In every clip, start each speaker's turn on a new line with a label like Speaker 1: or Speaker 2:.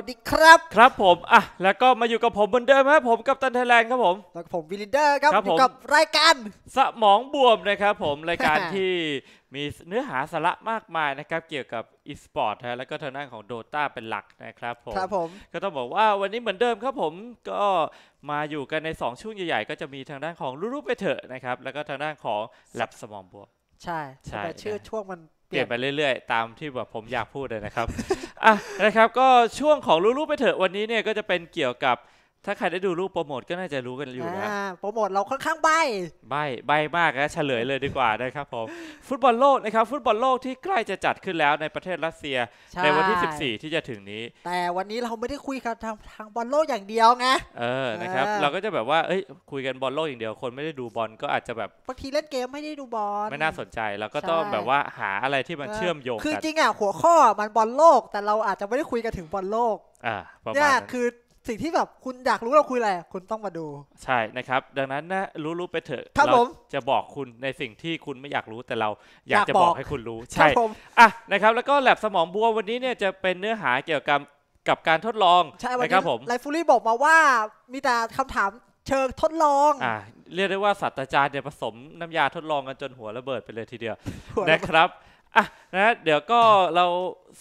Speaker 1: วัสดีครับครับผมอ่ะแล้วก็มาอยู่กับผมเหมือนเดิมครับผมกับตันไทยแลนด์ครับผมแล้วผมวิลินเดอร์ครับอยู่กับรายการสมองบวมนะครับผมรายการที่มีเนื้อหาสาระมากมายนะครับเกี่ยวกับอ s p o r รฮะแล้วก็ทางด้านของโดตาเป็นหลักนะครับผมครับผมก็ต้องบอกว่าวันนี้เหมือนเดิมครับผมก็มาอยู่กันใน 2 ช่วงใหญ่ ๆ ก็จะมีทางด้านของรูปไปเถอะนะครับแล้วก็ทางด้านของหลับสมองบวม ใช่ใช่ชื่อช่วงมันเปลี่ยนไปเรื่อย ๆ ตามที่แบบผมอยากพูดเลยนะครับอ่ะนะครับ ก็ช่วงของรู้ๆไปเถอะวันนี้เนี่ยก็จะเป็นเกี่ยวกับถ้าใครได้ดูรูปโปรโมท ก็น่าจะรู้กันอยู่นะ
Speaker 2: โปรโมทเราค่อนข้างใบ
Speaker 1: ใบใบมากนะเฉลยเลยดีกว่านะครับผม ฟุตบอลโลกนะครับฟุตบอลโลกที่ใกล้จะจัดขึ้นแล้วในประเทศรัสเซีย ในวันที่ 14 ที่จะถึงนี้
Speaker 2: แต่วันนี้เราไม่ได้คุยกันทางทางบอลโลกอย่างเดียวไงเออนะครับเราก็
Speaker 1: จะแบบว่าเอ้ยคุยกันบอลโลกอย่างเดียวคนไม่ได้ดูบอล ก็อาจจะแบบ
Speaker 2: บางทีเล่นเกมไม่ได้ดูบอลไม่น่าส
Speaker 1: นใจเราก็ต้องแบบว่าหาอะไรที่มันเชื่อมโยงกันคือจริงอ
Speaker 2: ่ะหัวข้อมันบอลโลกแต่เราอาจจะไม่ได้คุยกันถึงบอลโลก
Speaker 1: อ่าเนี่ยคื
Speaker 2: อสิ่งที่แบบคุณอยากรู้ เราคุยอะไร คุณต้องมาดู
Speaker 1: ใช่นะครับ ดังนั้นนะรู้ๆไปเถอะครับผมจะบอกคุณในสิ่งที่คุณไม่อยากรู้แต่เราอยากจะบอกให้คุณรู้ ใช่อ่ะนะครับ แล้วก็แลบสมองบัววันนี้เนี่ยจะเป็นเนื้อหาเกี่ยวกับกับการทดลองใช่วันนี้ไล
Speaker 2: ฟูรี่บอกมาว่ามีแต่คำถามเชิงทดลองอ่า
Speaker 1: เรียกได้ว่าศาสตราจารย์เนี่ยผสมน้ำยาทดลองกันจนหัวระเบิดไปเลยทีเดียว นะครับอ่ะนะเดี๋ยวก็เรา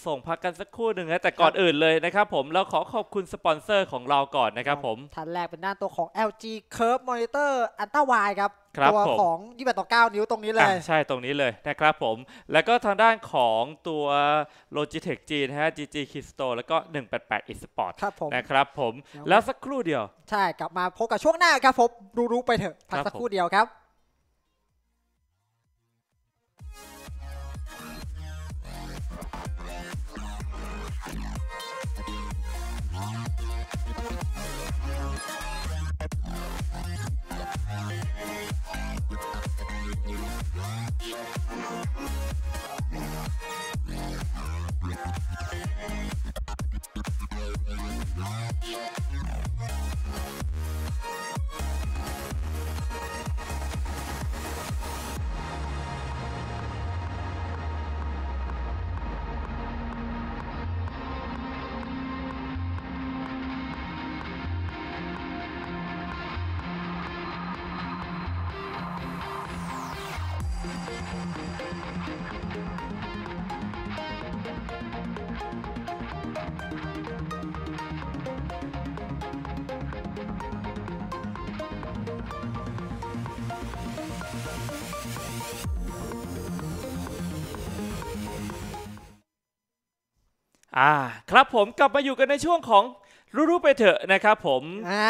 Speaker 1: ส่งพักกันสักครู่หนึ่งนะแต่ก่อนอื่นเลยนะครับผมเราขอขอบคุณสปอนเซอร์ของเราก่อนนะครับผม ท
Speaker 2: ันแรกเป็นหน้าตัวของ LG Curve Monitor Ultra Wide ครับ ตัวของ28ต่อ9นิ้วตรงนี้เลย
Speaker 1: ใช่ตรงนี้เลยนะครับผม แล้วก็ทางด้านของตัว Logitech G นะฮะ GG k i s t o แล้วก็ 188 eSport ครับผมนะครับผมแล้วสักครู่เดียว
Speaker 2: ใช่กลับมาพบกับช่วงหน้าครับผมรู้ๆไปเถอะพักสักครู่เดียวครับ Yeah.
Speaker 1: ่าครับผมกลับมาอยู่กันในช่วงของรู้ๆไปเถอะนะครับผม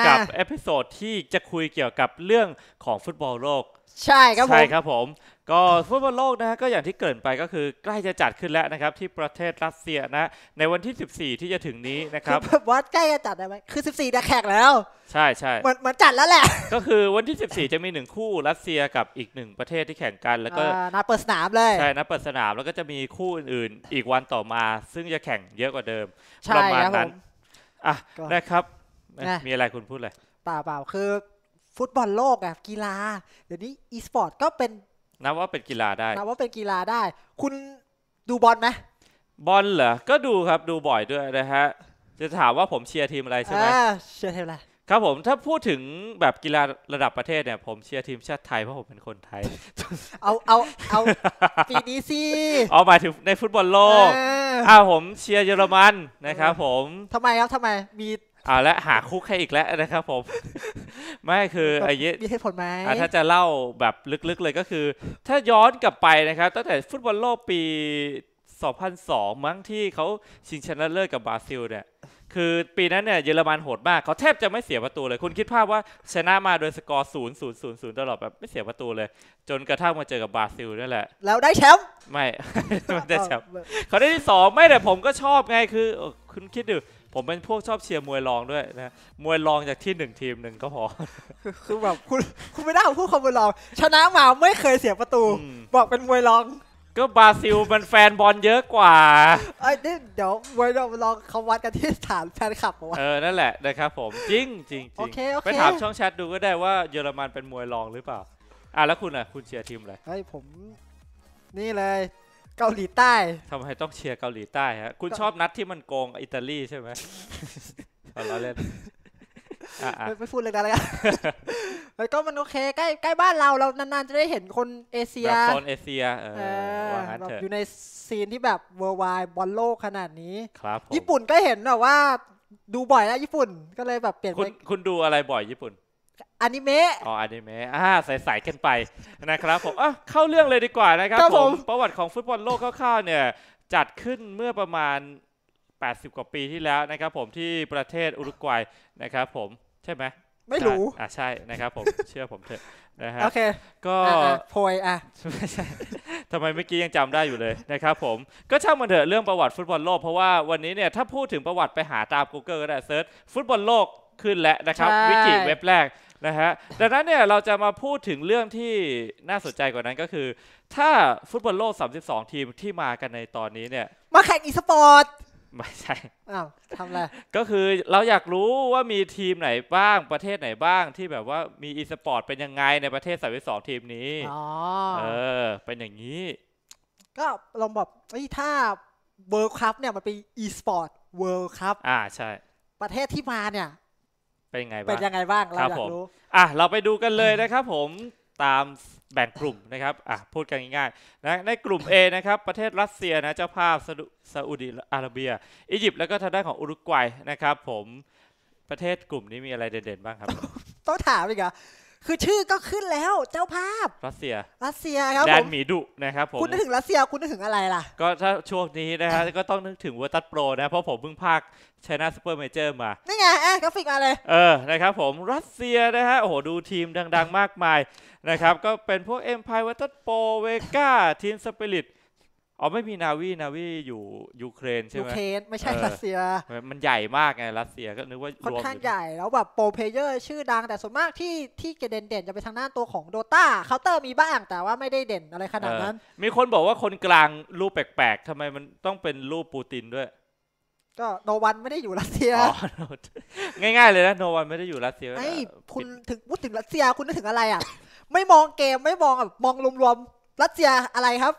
Speaker 1: กักับเอพิโซดที่จะคุยเกี่ยวกับเรื่องของฟุตบอลโลก ใช่ครับผมใช่ครับผมก็ฟุตบอลโลกนะฮะก็อย่างที่เกิดไปก็คือใกล้จะจัดขึ้นแล้วนะครับที่ประเทศรัสเซียนะ ในวันที่ 14 ที่จะถึงนี้นะครับ
Speaker 2: วัดใกล้จะจัดได้ไหมคือ 14จะแขกแล้ว
Speaker 1: ใช่ใช่เหมือนเหมือนจัดแล้วแหละ ก็คือวันที่ 14 จะมีหนึ่งคู่รัสเซียกับอีกหนึ่งประเทศที่แข่งกันแล้วก็นัดเปิดสนามเลยใช่นัดเปิดสนามแล้วก็จะมีคู่อื่นๆ อีกวันต่อมาซึ่งจะแข่งเยอะกว่าเดิมประมาณนั้นอ่ะนะครับมีอะไรคุณพูดเลย
Speaker 2: เปล่าเปล่าคือฟุตบอลโลกอะกีฬาเดี๋ยวนี้อีสปอร์ตก็เป็น
Speaker 1: นับว่าเป็นกีฬาได้นั
Speaker 2: บว่าเป็นกีฬาได้ คุณดูบอลไหม
Speaker 1: บอลเหรอ ก็ดูครับ ดูบ่อยด้วยนะฮะ จะถามว่าผมเชียร์ทีมอะไรใช่ไหมเชียร์ทีมอะไร ครับผม ถ้าพูดถึงแบบกีฬาระดับประเทศเนี่ย ผมเชียร์ทีมชาติไทยเพราะผมเป็นคนไทย เอาเอาเอาปีนี้สิเอาหมายถึงในฟุตบอลโลกอ่าผมเชียร์เยอรมันนะครับผมท
Speaker 2: ำไมครับทำไม มี
Speaker 1: เอาละหาคุกให้อีกแล้วนะครับผม ไม่คือไอ้ยี่มีเหตุผลไหมถ้าจะเล่าแบบลึกๆเลยก็คือ ถ้าย้อนกลับไปนะครับ ตั้งแต่ฟุตบอลโลกปี 2002 มั้งที่เขาชิงชนะเลิศกับบราซิลเนี่ย คือปีนั้นเนี่ยเยอรมันโหดมาก เขาแทบจะไม่เสียประตูเลยคุณคิดภาพว่าชนะมาโดยสกอร์ศูนย์ศูนย์ศูนย์ศูนย์ตลอดแบบไม่เสียประตูเลย จนกระทั่งมาเจอกับบราซิลนั่นแหละแล้วได้แชมป์ไม่ได้แชมป์เขาได้ที่สองไม่แต่ผมก็ชอบไงคือ คุณคิดดูผมเป็นพวกชอบเชียร์มวยรองด้วยนะ มวยรองจากที่หนึ่งทีมหนึ่งก็พอ
Speaker 2: คือแบบคุณคุณไม่ได้พูดคำมวยรอง ชนะมาไม่เคยเสียประตู บ
Speaker 1: อกเป็นมวยรอง ก็บราซิลมันแฟนบอลเยอะกว่า
Speaker 2: ไอ้เดี๋ยวมวยรองเขาวัดกันที่ฐานแฟนคลับวะเออ
Speaker 1: นั่นแหละนะครับผมจริงจริงจริงไปถามช่องแชทดูก็ได้ว่าเยอรมันเป็นมวยรองหรือเปล่า อ่ะแล้วคุณอ่ะคุณเชียร์ทีมอะไรไอ้ผม นี่เลยเกาหลีใต้ทำไมต้องเชียร์เกาหลีใต้ฮะ คุณชอบนัดที่มันโกงอิตาลีใช่ไหมตอนลราเล่นไม่ไม่พูดเลยน
Speaker 2: ะแล้วกันแล้วก็มันโอเคใกล้ใกล้บ้านเราเรานานๆจะได้เห็นคนเอเชียแบบนเอเชีย อยู่ในซีนที่แบบ worldwide บอลโลกขนาดนี้ครับญี่ปุ่นก็เห็นแบบว่าดูบ่อยแล้วญี่ปุ่น ก็เลยแบบเปลี่ยน
Speaker 1: คุณดูอะไรบ่อยญี่ปุ่นอนิเมะอ๋ออนิเมะอ่าใสๆกันไปนะครับผมอ่ะเข้าเรื่องเลยดีกว่านะครับ ผมประวัติของฟุตบอลโลกคร่าวๆเนี่ยจัดขึ้นเมื่อประมาณ 80 กว่าปีที่แล้วนะครับผมที่ประเทศอุรุกวัยนะครับผมใช่ไหมไม่รู้อ่ะใช่นะครับผมเชื่อผมเถอะนะฮะโอเค ก็โพย
Speaker 2: อ่ะไม่ใช่
Speaker 1: ทำไมเมื่อกี้ยังจำได้อยู่เลยนะครับผมก็ช่างมันเถอะเรื่องประวัติฟุตบอลโลก เพราะว่าวันนี้เนี่ยถ้าพูดถึงประวัติไปหาตาม Google ก็ได้เซิร์ชฟุตบอลโลกขึ้นแล้วนะครับวิกิเว็บแรกนะฮะดังนั้นเนี่ยเราจะมาพูดถึงเรื่องที่น่าสนใจกว่านั้นก็คือถ้าฟุตบอลโลก 32 ทีมที่มากันในตอนนี้เนี่ย
Speaker 2: มาแข่งอีสปอร์ตไม่ใช่อ้าวทำอะไร
Speaker 1: ก็คือเราอยากรู้ว่ามีทีมไหนบ้าง ประเทศไหนบ้างที่แบบว่ามีอีสปอร์ตเป็นยังไงในประเทศ32ทีมนี้อ๋อเออเป็นอย่างนี้
Speaker 2: ก็ลองบอกไอ้ถ้าเวิร์คัพเนี่ยมันเป็นอีสปอ
Speaker 1: ร์ตเวิลด์คัพอ่าใช่
Speaker 2: ประเทศที่มาเนี่ย
Speaker 1: เป็นยังไงบ้างเป็นยังไงบ้าง เราอยากรู้อ่ะ เราไปดูกันเลยนะครับผม ตามแบ่งกลุ่มนะครับ อ่ะ พูดกันง่ายๆนะในกลุ่ม A นะครับ ประเทศรัสเซียนะ เจ้าภาพซาอุดิอาระเบีย อียิปต์แล้วก็ทางด้านของอุรุกวัยนะครับผม ประเทศกลุ่มนี้มีอะไรเด่นๆบ้างครับ
Speaker 2: ต้องถามอีกเหรอคือชื่อก็ขึ้นแล้วเจ้าภาพ
Speaker 1: รัสเซียรัสเซียครับแดนหมีดุนะครับผม คุณนึกถ
Speaker 2: ึงรัสเซียคุณนึกถึงอะไรล่ะ
Speaker 1: ก็ถ้าช่วงนี้นะฮะก็ต้องนึกถึงเวอร์ตัสโปรนะเพราะผมเพิ่งพากชนะซูเปอร์เมเจอร์มา น
Speaker 2: ี่ไงแอ๊กราฟิกมาเลย
Speaker 1: เออ นะครับผมรัสเซียนะฮะโอ้โหดูทีมดังๆมากมายนะครับก็เป็นพวกเอ็มพายวัตโปรเวก้าทีมสปิริตอ๋อไม่มีนาวีนาวีอยู่ยูเครนใช่ไหมยูเครนไม่ใช่รัสเซีย มันใหญ่มากไงรัสเซียก็นึกว่าค่อนข้างให
Speaker 2: ญ่แล้วแบบโปรเพเยอร์ชื่อดังแต่ส่วนมากที่ที่เ่นเด่นจะไปทางหน้าตัวของโดตาเคาน์เตอร์มีบ้าง แต่ว่าไม่ได้เด่นอะไรขนาดนั้น
Speaker 1: มีคนบอกว่าคนกลางรูปแปลกๆทำไมมันต้องเป็นรูปปูตินด้วย
Speaker 2: ก็โนวันไม่ได้อยู่รัสเซีย
Speaker 1: ง่ายๆเลยนะโนวันไม่ได้อยู่รัสเซียไอ้ค
Speaker 2: ุณถึงพูดถึงรัสเซียคุณนึกถึงอะไรอ่ะไม่มองเกมไม่มองแบบมองรวมๆรัสเซียอะไรครับ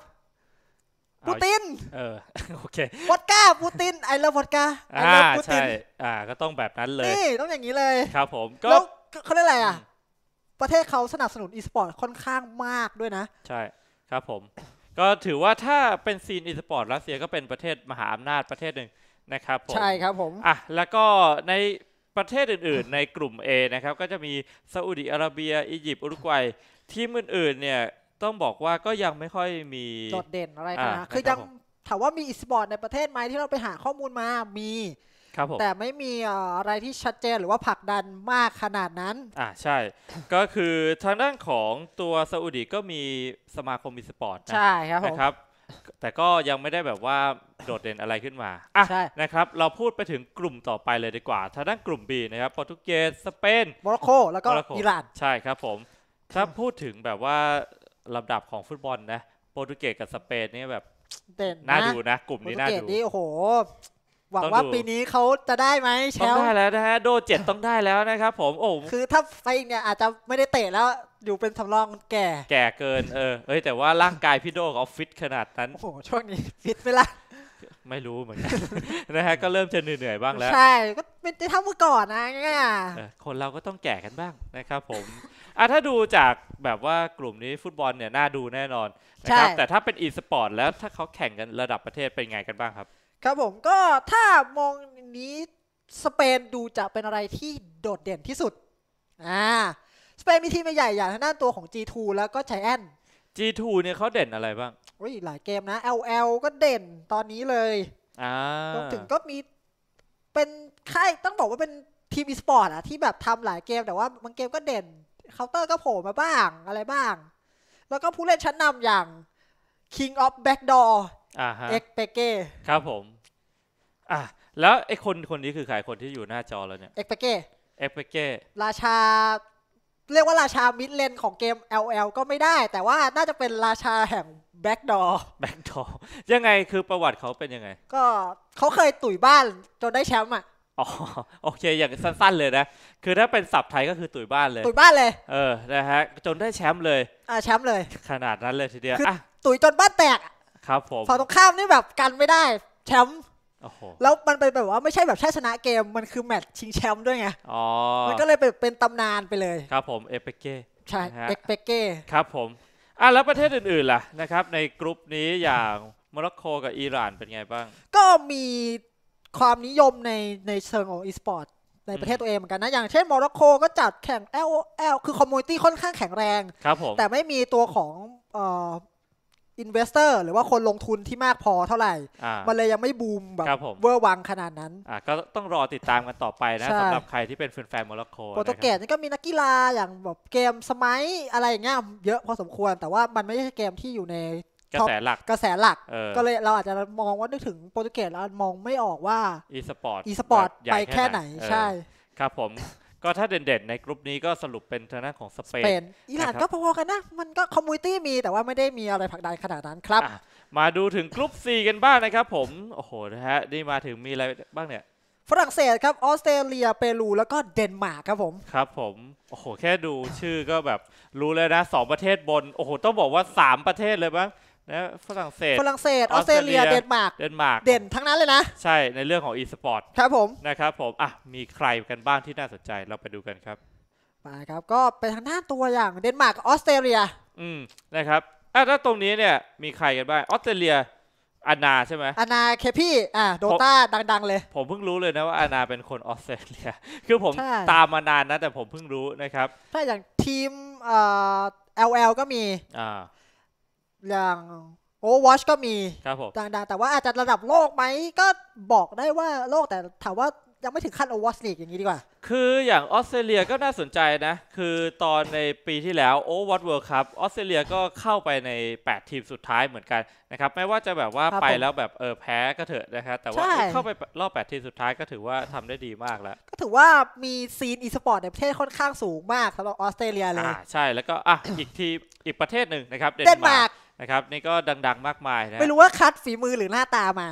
Speaker 1: ปูติน เออ โอเค
Speaker 2: วอดก้าปูตินไอเลิฟวอดก้าไอเลิฟปูติน
Speaker 1: อ่า ก็ต้องแบบนั้นเลย นี่ ต้องอย่างนี้เลย ครับผมก็
Speaker 2: เขาเรียกอะไรอ่ะ ประเทศเขาสนับสนุนอีสปอร์ตค่อนข้างมากด้วยนะ
Speaker 1: ใช่ครับผม ก็ถือว่าถ้าเป็นซีนอีสปอร์ตรัสเซียก็เป็นประเทศมหาอำนาจประเทศหนึ่งนะครับผม ใช่ครับผม อ่ะ แล้วก็ในประเทศอื่น ๆ ในกลุ่ม A นะครับ ก็จะมีซาอุดิอาระเบีย อียิปต์ อุรุกวัย ทีมอื่นๆเนี่ยต้องบอกว่าก็ยังไม่ค่อยมีโดดเด่นอะไรนะคือยัง
Speaker 2: ถามว่ามีอีสปอร์ตในประเทศไหมที่เราไปหาข้อมูลมา มีครับผมแต่ไม่มีอะไรที่ชัดเจนหรือว่าผลักดันมากขนาดนั้น
Speaker 1: อ่าใช่ ก็คือทางด้านของตัวซาอุดีก็มีสมาคมอีสปอร์ตใช่ครับผมนะครับ แต่ก็ยังไม่ได้แบบว่าโดดเด่นอะไรขึ้นมา อ่ะนะครับ เราพูดไปถึงกลุ่มต่อไปเลยดีกว่า ทางด้านกลุ่ม B นะครับ โปรตุเกส สเปนโมร็อกโกแล้วก็อิหร่าน ใช่ครับผมถ้าพูดถึงแบบว่าลำดับของฟุตบอลนะ โปรตุเกสกับสเปนนี่แบบนน่าดูนะ กลุ่มนี้น่าดูน
Speaker 2: ี่โอ้โห หวังว่าปีนี้เขาจะได้ไหมแชมป์ต้องได้แ
Speaker 1: ล้วนะฮะโดเจ็ดต้องได้แล้วนะครับผมโอ้คือ
Speaker 2: ถ้าไปเนี่ย อาจจะไม่ได้เตะแล้วอยู่เป็นสำรองแก่
Speaker 1: แก่เกินเออเอ้ยแต่ว่าร่างกายพี่โดเขาฟิตขนาดนั้น โอ้โห ช่วงนี้ฟิตไหมล่ะ ไม่รู้เหมือนกันนะฮะก็เริ่มจะเหนื่อยๆบ้างแล้วใช่
Speaker 2: ก็เป็นเท่าเมื่อก่อนนะเนี่ย
Speaker 1: คนเราก็ต้องแก่กันบ้างนะครับ ผมอ่ะถ้าดูจากแบบว่ากลุ่มนี้ฟุตบอลเนี่ยน่าดูแน่นอนนะครับแต่ถ้าเป็นอีสปอร์ตแล้วถ้าเขาแข่งกันระดับประเทศเป็นไงกันบ้างครับ
Speaker 2: ครับผมก็ถ้ามองนี้สเปนดูจะเป็นอะไรที่โดดเด่นที่สุดอ่าสเปนมีทีมใหญ่อย่างทางด้านตัวของ G2 แล้วก็ไชแอน
Speaker 1: G2 เนี่ยเขาเด่นอะไรบ้าง
Speaker 2: อุ้ยหลายเกมนะ LL ก็เด่นตอนนี้เลยรวมถึงก็มีเป็นค่ายต้องบอกว่าเป็นทีมอีสปอร์ตอะที่แบบทำหลายเกมแต่ว่าบางเกมก็เด่นเคาน์เตอร์ก็โผล่มาบ้างอะไรบ้าง แล้วก็ผู้เล่นชั้นนำอย่าง King of Backdoor เอ็กเปเก้
Speaker 1: ครับผม อ่ะแล้วไอ้คนคนนี้คือใครคนที่อยู่หน้าจอแล้วเนี่ยเอ็กเปเก้เอ็กเปเก้
Speaker 2: ราชา เรียกว่าราชามิดเลนของเกม LL ก็ไม่ได้ แต่ว่าน่าจะเป็นราชาแห่งแบ็กดอ o r
Speaker 1: แบ็กดอ o r ยังไงคือประวัติเขาเป็นยังไง
Speaker 2: ก็เขาเคยตุ๋ยบ้านจนได้แชมป์อ่ะ
Speaker 1: อ๋อโอเคอย่างสั้น ๆ เลยนะคือถ้าเป็นศัพท์ไทยก็คือตุ๋ยบ้านเลยตุ๋ยบ้านเลยเออนะฮะจนได้แชมป์เลยอ่าแชมป์เลย ขนาดนั้นเลยทีเดียว่
Speaker 2: ตุ๋ยจนบ้านแตก
Speaker 1: ครับผมฝั่งตรง
Speaker 2: ข้ามนี่แบบกันไม่ได้แชมป์โอ้โหแล้วมันเป็นแบบว่าไม่ใช่แบบแค่ชนะเกมมันคือแมตช์ชิงแชมป์ด้วยไง
Speaker 1: อ๋อมันก็เลย
Speaker 2: เป็นตำนานไป
Speaker 1: เลยครับผมเอเปเก้ใช่เอเปเก้ครับผม อ่ะแล้วประเทศอื่นๆล่ะนะครับในกรุ๊ปนี้อย่างโมร็อกโกกับอิหร่านเป็นไงบ้าง
Speaker 2: ก็มีความนิยมในในเชิงของอีสปอร์ตในประเทศตัวเองเหมือนกันนะ อย่างเช่นโมร็อกโกก็จัดแข่ง LOL คือคอมมูนิตี้ค่อนข้างแข็งแรงครับผมแต่ไม่มีตัวของอินเวสเตอร์หรือว่าคนลงทุนที่มากพอเท่าไหร่ มันเลยยังไม่บูมแบบเวอร์วังขนาดนั้น
Speaker 1: ก็ต้องรอติดตามกันต่อไปนะสำหรับใครที่เป็นแฟนโมร็อกโกโปรตุเก
Speaker 2: สนี่ก็มีนักกีฬาอย่างแบบเกมสมัยอะไรอย่างเงี้ยเยอะพอสมควร แต่ว่ามันไม่ใช่เกมที่อยู่ใน
Speaker 1: กระแสหลักกระแสหลัก ก็เลย
Speaker 2: เราอาจจะมองว่านึกถึงโปรตุเกสแล้วมองไม่ออกว่า
Speaker 1: อีสปอร์ตอีสปอร์ตไปแค่ไหนใช่ ครับผมก็ถ้าเด่นๆในกลุ่มนี้ก็สรุปเป็นทางด้านของสเปนอิหร่านก็พ
Speaker 2: อๆกันนะ มันก็คอมมูนิตี้มีแต่ว่าไม่ได้มีอะไรผักดันขนาดนั้นครับ
Speaker 1: มาดูถึงกลุ่ม่กันบ้างนะครับผม โอ้โหนะฮะนี่มาถึงมีอะไรบ้างเนี่ย
Speaker 2: ฝรั่งเศสครับออสเตรเลียเปรูแล้วก็เดนมาร์กครับผม
Speaker 1: ครับผมโอ้โหแค่ดูชื่อก็แบบรู้เลยนะสองประเทศบนโอ้โห ต้องบอกว่า 3 ประเทศเลยมั้งนะฝรั่งเศสฝรั่งเศส ออสเตรเลีย เดนมาร์ก เดนมาร์ก เด่นทั้งนั้นเลยนะ ใช่ ในเรื่องของอีสปอร์ต ครับผม นะครับ ผม อ่ะ มีใครกันบ้างที่น่าสนใจ เราไปดูกันครับมา
Speaker 2: ครับ ก็ไปทางด้านตัวอย่างเดนมาร์ก ออสเตรเลีย
Speaker 1: อืม นะครับอ่ะล้วตรงนี้เนี่ย มีใครกันบ้าง ออสเตรเลียอานาใช่ไหมอานาเคพี่
Speaker 2: อ่าโดตาดังๆ เลย
Speaker 1: ผมเพิ่งรู้เลยนะว่าอานาเป็นคนออสเตรเลีย คือผมตามมานานนะ แต่ผมเพิ่งรู้นะครับ
Speaker 2: ถ้าอย่างทีมเอ่อ LL ก็มี อ่าอย่างโอวอชก็มีครับผมดังๆแต่ว่าอาจจะระดับโลกไหมก็บอกได้ว่าโลกแต่ถามว่ายังไม่ถึงขั้นโอวอชลีกอย่างนี้ดีกว่า
Speaker 1: คืออย่างออสเตรเลียก็น่าสนใจนะ คือตอนในปีที่แล้วโอวอชเวิร์ครับออสเตรเลียก็เข้าไปใน 8 ทีมสุดท้ายเหมือนกันนะครับไม่ว่าจะแบบว่าไปแล้วแบบเออแพ้ก็เถอะนะครับแต่ว่าเข้าไปรอบ8 ทีมสุดท้ายก็ถือว่าทำได้ดีมากแล้ว
Speaker 2: ก็ถือว่ามีซีนอีสปอร์ตในประเทศค่อนข้างสูงมากสำหรับออสเตรเลียเลย
Speaker 1: ใช่แล้วก็อ่ะอีกทีอีกประเทศหนึ่งนะครับเดนมาร์กนะครับนี่ก็ดังๆมากมายนะไม่รู้ว่าคัดฝีมือหรือหน้าตามา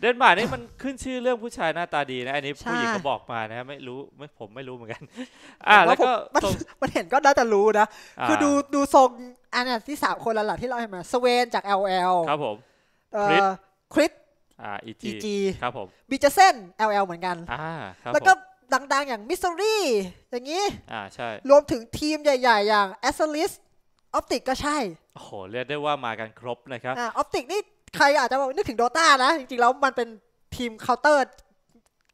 Speaker 1: เดนมาร์กนี่มันขึ้นชื่อเรื่องผู้ชายหน้าตาดีนะอันนี้ผู้หญิงเขบอกมานะไม่รู้ไม่ผมไม่รู้เหมือนกันอ่าแล้วก็
Speaker 2: มันเห็นก็น่าจะรู้นะ คือดูดูทรงอันนี้ที่สามคนละหลักที่เราเห็นมาสเวนจาก LL ครับผมคริส
Speaker 1: ออีจีครับผม
Speaker 2: บีเจเซน LL เหมือนกันอ่าครับแล้วก็ดังๆอย่างมิสซูรี่อย่างนี้อ่าใช่รวมถึงทีมใหญ่ ๆ อย่างแอสเซลิสออปติกก็ใช่
Speaker 1: โอ้โหเรียกได้ว่ามากันครบนะครับอ
Speaker 2: อปติกนี่ใครอาจจะนึกถึงโดตานะจริงๆ แล้วมันเป็นทีมเคาน์เตอร์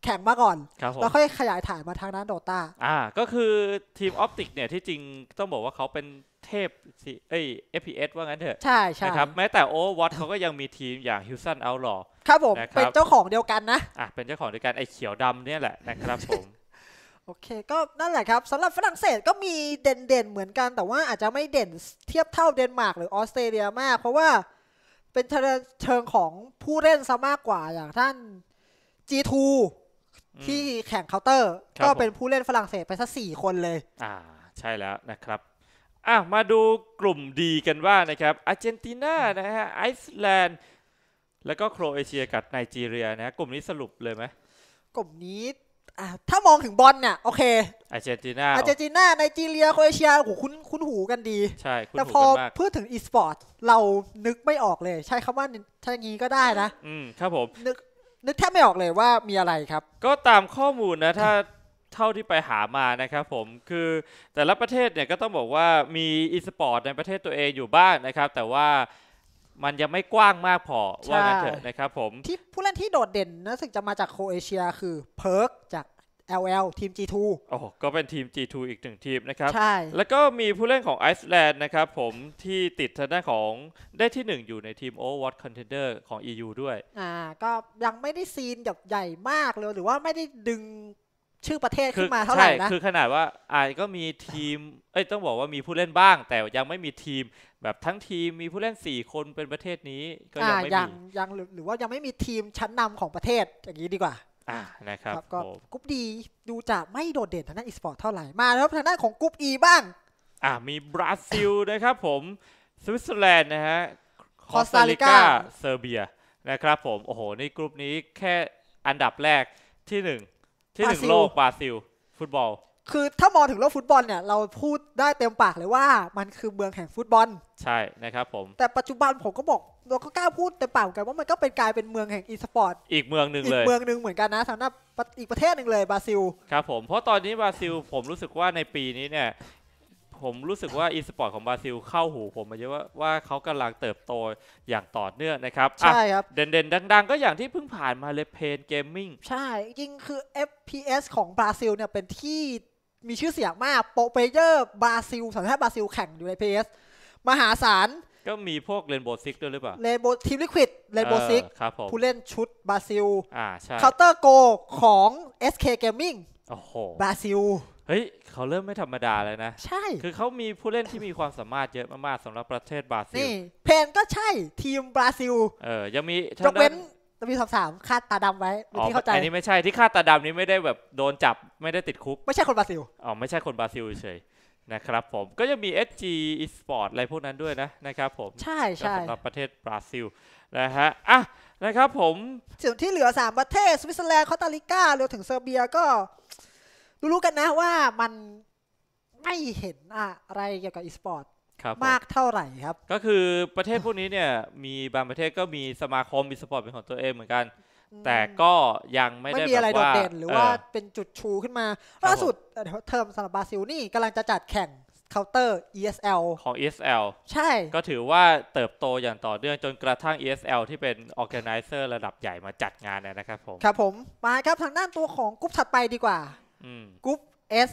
Speaker 2: แข่งมาก่อน แล้วค่อยขยายฐานมาทางด้านโดตา
Speaker 1: อ่าก็คือทีมออปติกเนี่ยที่จริงต้องบอกว่าเขาเป็นเทพเอ้ย FPS ว่างั้นเถอะใช่ใช่นะครับแม้แต่โอเวอ์ตเขาก็ยังมีทีมอย่างฮิวสันเอาหลอครับผมเป็นเจ้าของเดียวกันนะ อ่ะเป็นเจ้าของเดียวกัน ไอ้เขียวดำเนี่ยแหละนะครับผม
Speaker 2: โอเคก็นั่นแหละครับสำหรับฝรั่งเศสก็มีเด่นๆ เหมือนกันแต่ว่าอาจจะไม่เด่นเทียบเท่าเดนมาร์กหรือออสเตรเลียมาก เพราะว่าเป็นเชิงของผู้เล่นซะมากกว่าอย่างท่าน G2 ที่แข่งเคาน์เตอร์ ก็เป็นผู้เล่นฝรั่งเศสไปซะสี่คนเลย
Speaker 1: อ่าใช่แล้วนะครับอ่ะมาดูกลุ่มดีกันว่านะครับ อาร์เจนตินานะฮะไอซ์แลนด์แล้วก็โครเอเชียกับไนจีเรียนะกลุ่มนี้สรุปเลยไหม
Speaker 2: กลุ่มนี้ถ้ามองถึงบอลเนี่ย โอเค
Speaker 1: อาร์เจนตินาอาร์เจนติ
Speaker 2: นาไนจีเรียโคเอเชียโหคุ้นคุ้นหูกันดี
Speaker 1: ใช่ แต่พอพ
Speaker 2: ูดถึงอีสปอร์ตเรานึกไม่ออกเลย ใช่คำว่าถ้างี้ก็ได้นะอืมครับผมนึกนึกแทบไม่ออกเลยว่ามีอะไรคร
Speaker 1: ับ ก็ตามข้อมูลนะถ้าเท่าที่ไปหามานะครับผมคือแต่ละประเทศเนี่ยก็ต้องบอกว่ามีอีสปอร์ตในประเทศตัวเองอยู่บ้างนะครับ แต่ว่ามันยังไม่กว้างมากพอว่ากันเถอะนะครับผมที่
Speaker 2: ผู้เล่นที่โดดเด่นนะสึกจะมาจากโคเอเชีย คือเพิร์กจาก LL ทีม G2
Speaker 1: โอ้ก็เป็นทีม G2 อีกหนึ่งทีมนะครับใช่แล้วก็มีผู้เล่นของไอซ์แลนด์นะครับผมที่ติดทางด้านของได้ที่หนึ่งอยู่ในทีม Overwatch Contender ของ EU ด้วย
Speaker 2: อ่าก็ยังไม่ได้ซีนแบบใหญ่มากเลย หรือว่าไม่ได้ดึงชื่อประเทศขึ้นมาเท่าไหร่นะคือ
Speaker 1: ขนาดว่าอาจก็มีทีมเอ้ยต้องบอกว่ามีผู้เล่นบ้าง แต่ยังไม่มีทีมแบบทั้งทีมมีผู้เล่นสี่คนเป็นประเทศนี้ก็ยังไม่มี
Speaker 2: ยังหรือว่ายังไม่มีทีมชั้นนำของประเทศอย่างนี้ดีกว่า
Speaker 1: อ่า นะครับก็
Speaker 2: กรุ๊ปดีดูจะไม่โดดเด่นทางด้านอีสปอร์ตเท่าไหร่มา แล้วทางด้านของกรุ๊ปอีบ้าง
Speaker 1: อ่ามีบราซิลนะครับผมสวิตเซอร์แลนด์นะฮะ
Speaker 2: คอสตาริกา
Speaker 1: เซอร์เบียนะครับผมโอ้โหนี่กรุ๊ปนี้แค่อันดับแรกที่หนึ่งที่หนึ่งโลกบราซิล ฟุตบอล
Speaker 2: คือถ้ามองถึงโลกฟุตบอลเนี่ยเราพูดได้เต็มปากเลยว่ามันคือเมืองแห่งฟุตบอล
Speaker 1: ใช่นะครับผม
Speaker 2: แต่ปัจจุบันผมก็บอกเราก็กล้าพูดเต็มปากกัน ว่ามันก็เป็นกลายเป็นเมืองแห่งอีสปอร์ต
Speaker 1: อีกเมืองหนึ่งเลยอีกเมืองห
Speaker 2: นึ่งเหมือนกันนะสำหรับอีกประเทศหนึ่งเลยบราซิล
Speaker 1: ครับผมเพราะตอนนี้บราซิล ผมรู้สึกว่าในปีนี้เนี่ยผมรู้สึกว่าอีสปอร์ตของบราซิลเข้าหู ผมมาเยอะว่าว่าเขากำลังเติบโตอย่างต่อเนื่องนะครับใช่ครับเด่นๆดังๆก็อย่างที่เพิ่งผ่านมาเลยเพนเกมมิ่งใช
Speaker 2: ่จริงคือ FPS ของบราซิลเนี่ยเป็นที่มีชื่อเสียงมากโปเปเยอร์บราซิลสัญชาติบราซิลแข่งอยู่ในเพสมหาศาล
Speaker 1: ก็มีพวกเรนโบว์ซิกด้วยหรือเปล่าเรนโบว์ทีมลิควิดเรนโบว์ซิกผู้เล่นชุดบ
Speaker 2: ราซิลอ่าใช่เคาน์เตอร์โกของ SK Gaming โอ้โหบราซิล
Speaker 1: เฮ้ย เขาเริ่มไม่ธรรมดาแล้วนะ ใช่คือเขามีผู้เล่นที่มีความสามารถเยอะมากๆสำหรับประเทศบราซิลนี่
Speaker 2: เพนก็ใช่ทีมบราซิล
Speaker 1: เออยังมีจกเว้น
Speaker 2: ีสอมสามคาดตาดำไว้ที่เข้าใจอันนี้
Speaker 1: ไม่ใช่ที่คาดตาดำนี้ไม่ได้แบบโดนจับไม่ได้ติดคุก ไม่ใช่คนบราซิล อ๋อ ไม่ใช่คนบราซิลเฉยนะครับผมก็จะมี SG Esport อะไรพวกนั้นด้วยนะนะครับผม ใช่ใช่สำหรับประเทศบราซิลนะฮะอ่ะนะครับผม
Speaker 2: ส่วนที่เหลือ3ประเทศ สวิตเซอร์แลนด์คอสตาริการวมถึงเซอร์เบียก็รู้กันนะว่ามันไม่เห็นอะไรเกี่ยวกับอีสปอร์ตครับมากเท่าไหร่ครับ
Speaker 1: ก็คือประเทศพวกนี้เนี่ยมีบางประเทศก็มีสมาคมมีสปอร์ตเป็นของตัวเองเหมือนกัน แต่ก็ยังไม่ไว่ไม่มีอะไรโดดเด่นหรือว่า
Speaker 2: เป็นจุดชูขึ้นมา ล่าสุดเทอมสำหรับบราซิลนี่กำลังจะจัดแข่งเคาน์เตอร์ ESL ข
Speaker 1: อง ESL ใช่ ก็ถือว่าเติบโตอย่างต่อเนื่องจนกระทั่ง ESL ที่เป็น organizer ระดับใหญ่มาจัดงานนะครับผมครับผม
Speaker 2: มาครับทางด้านตัวของกรุ๊ปถัดไปดีกว่ากรุ๊ป S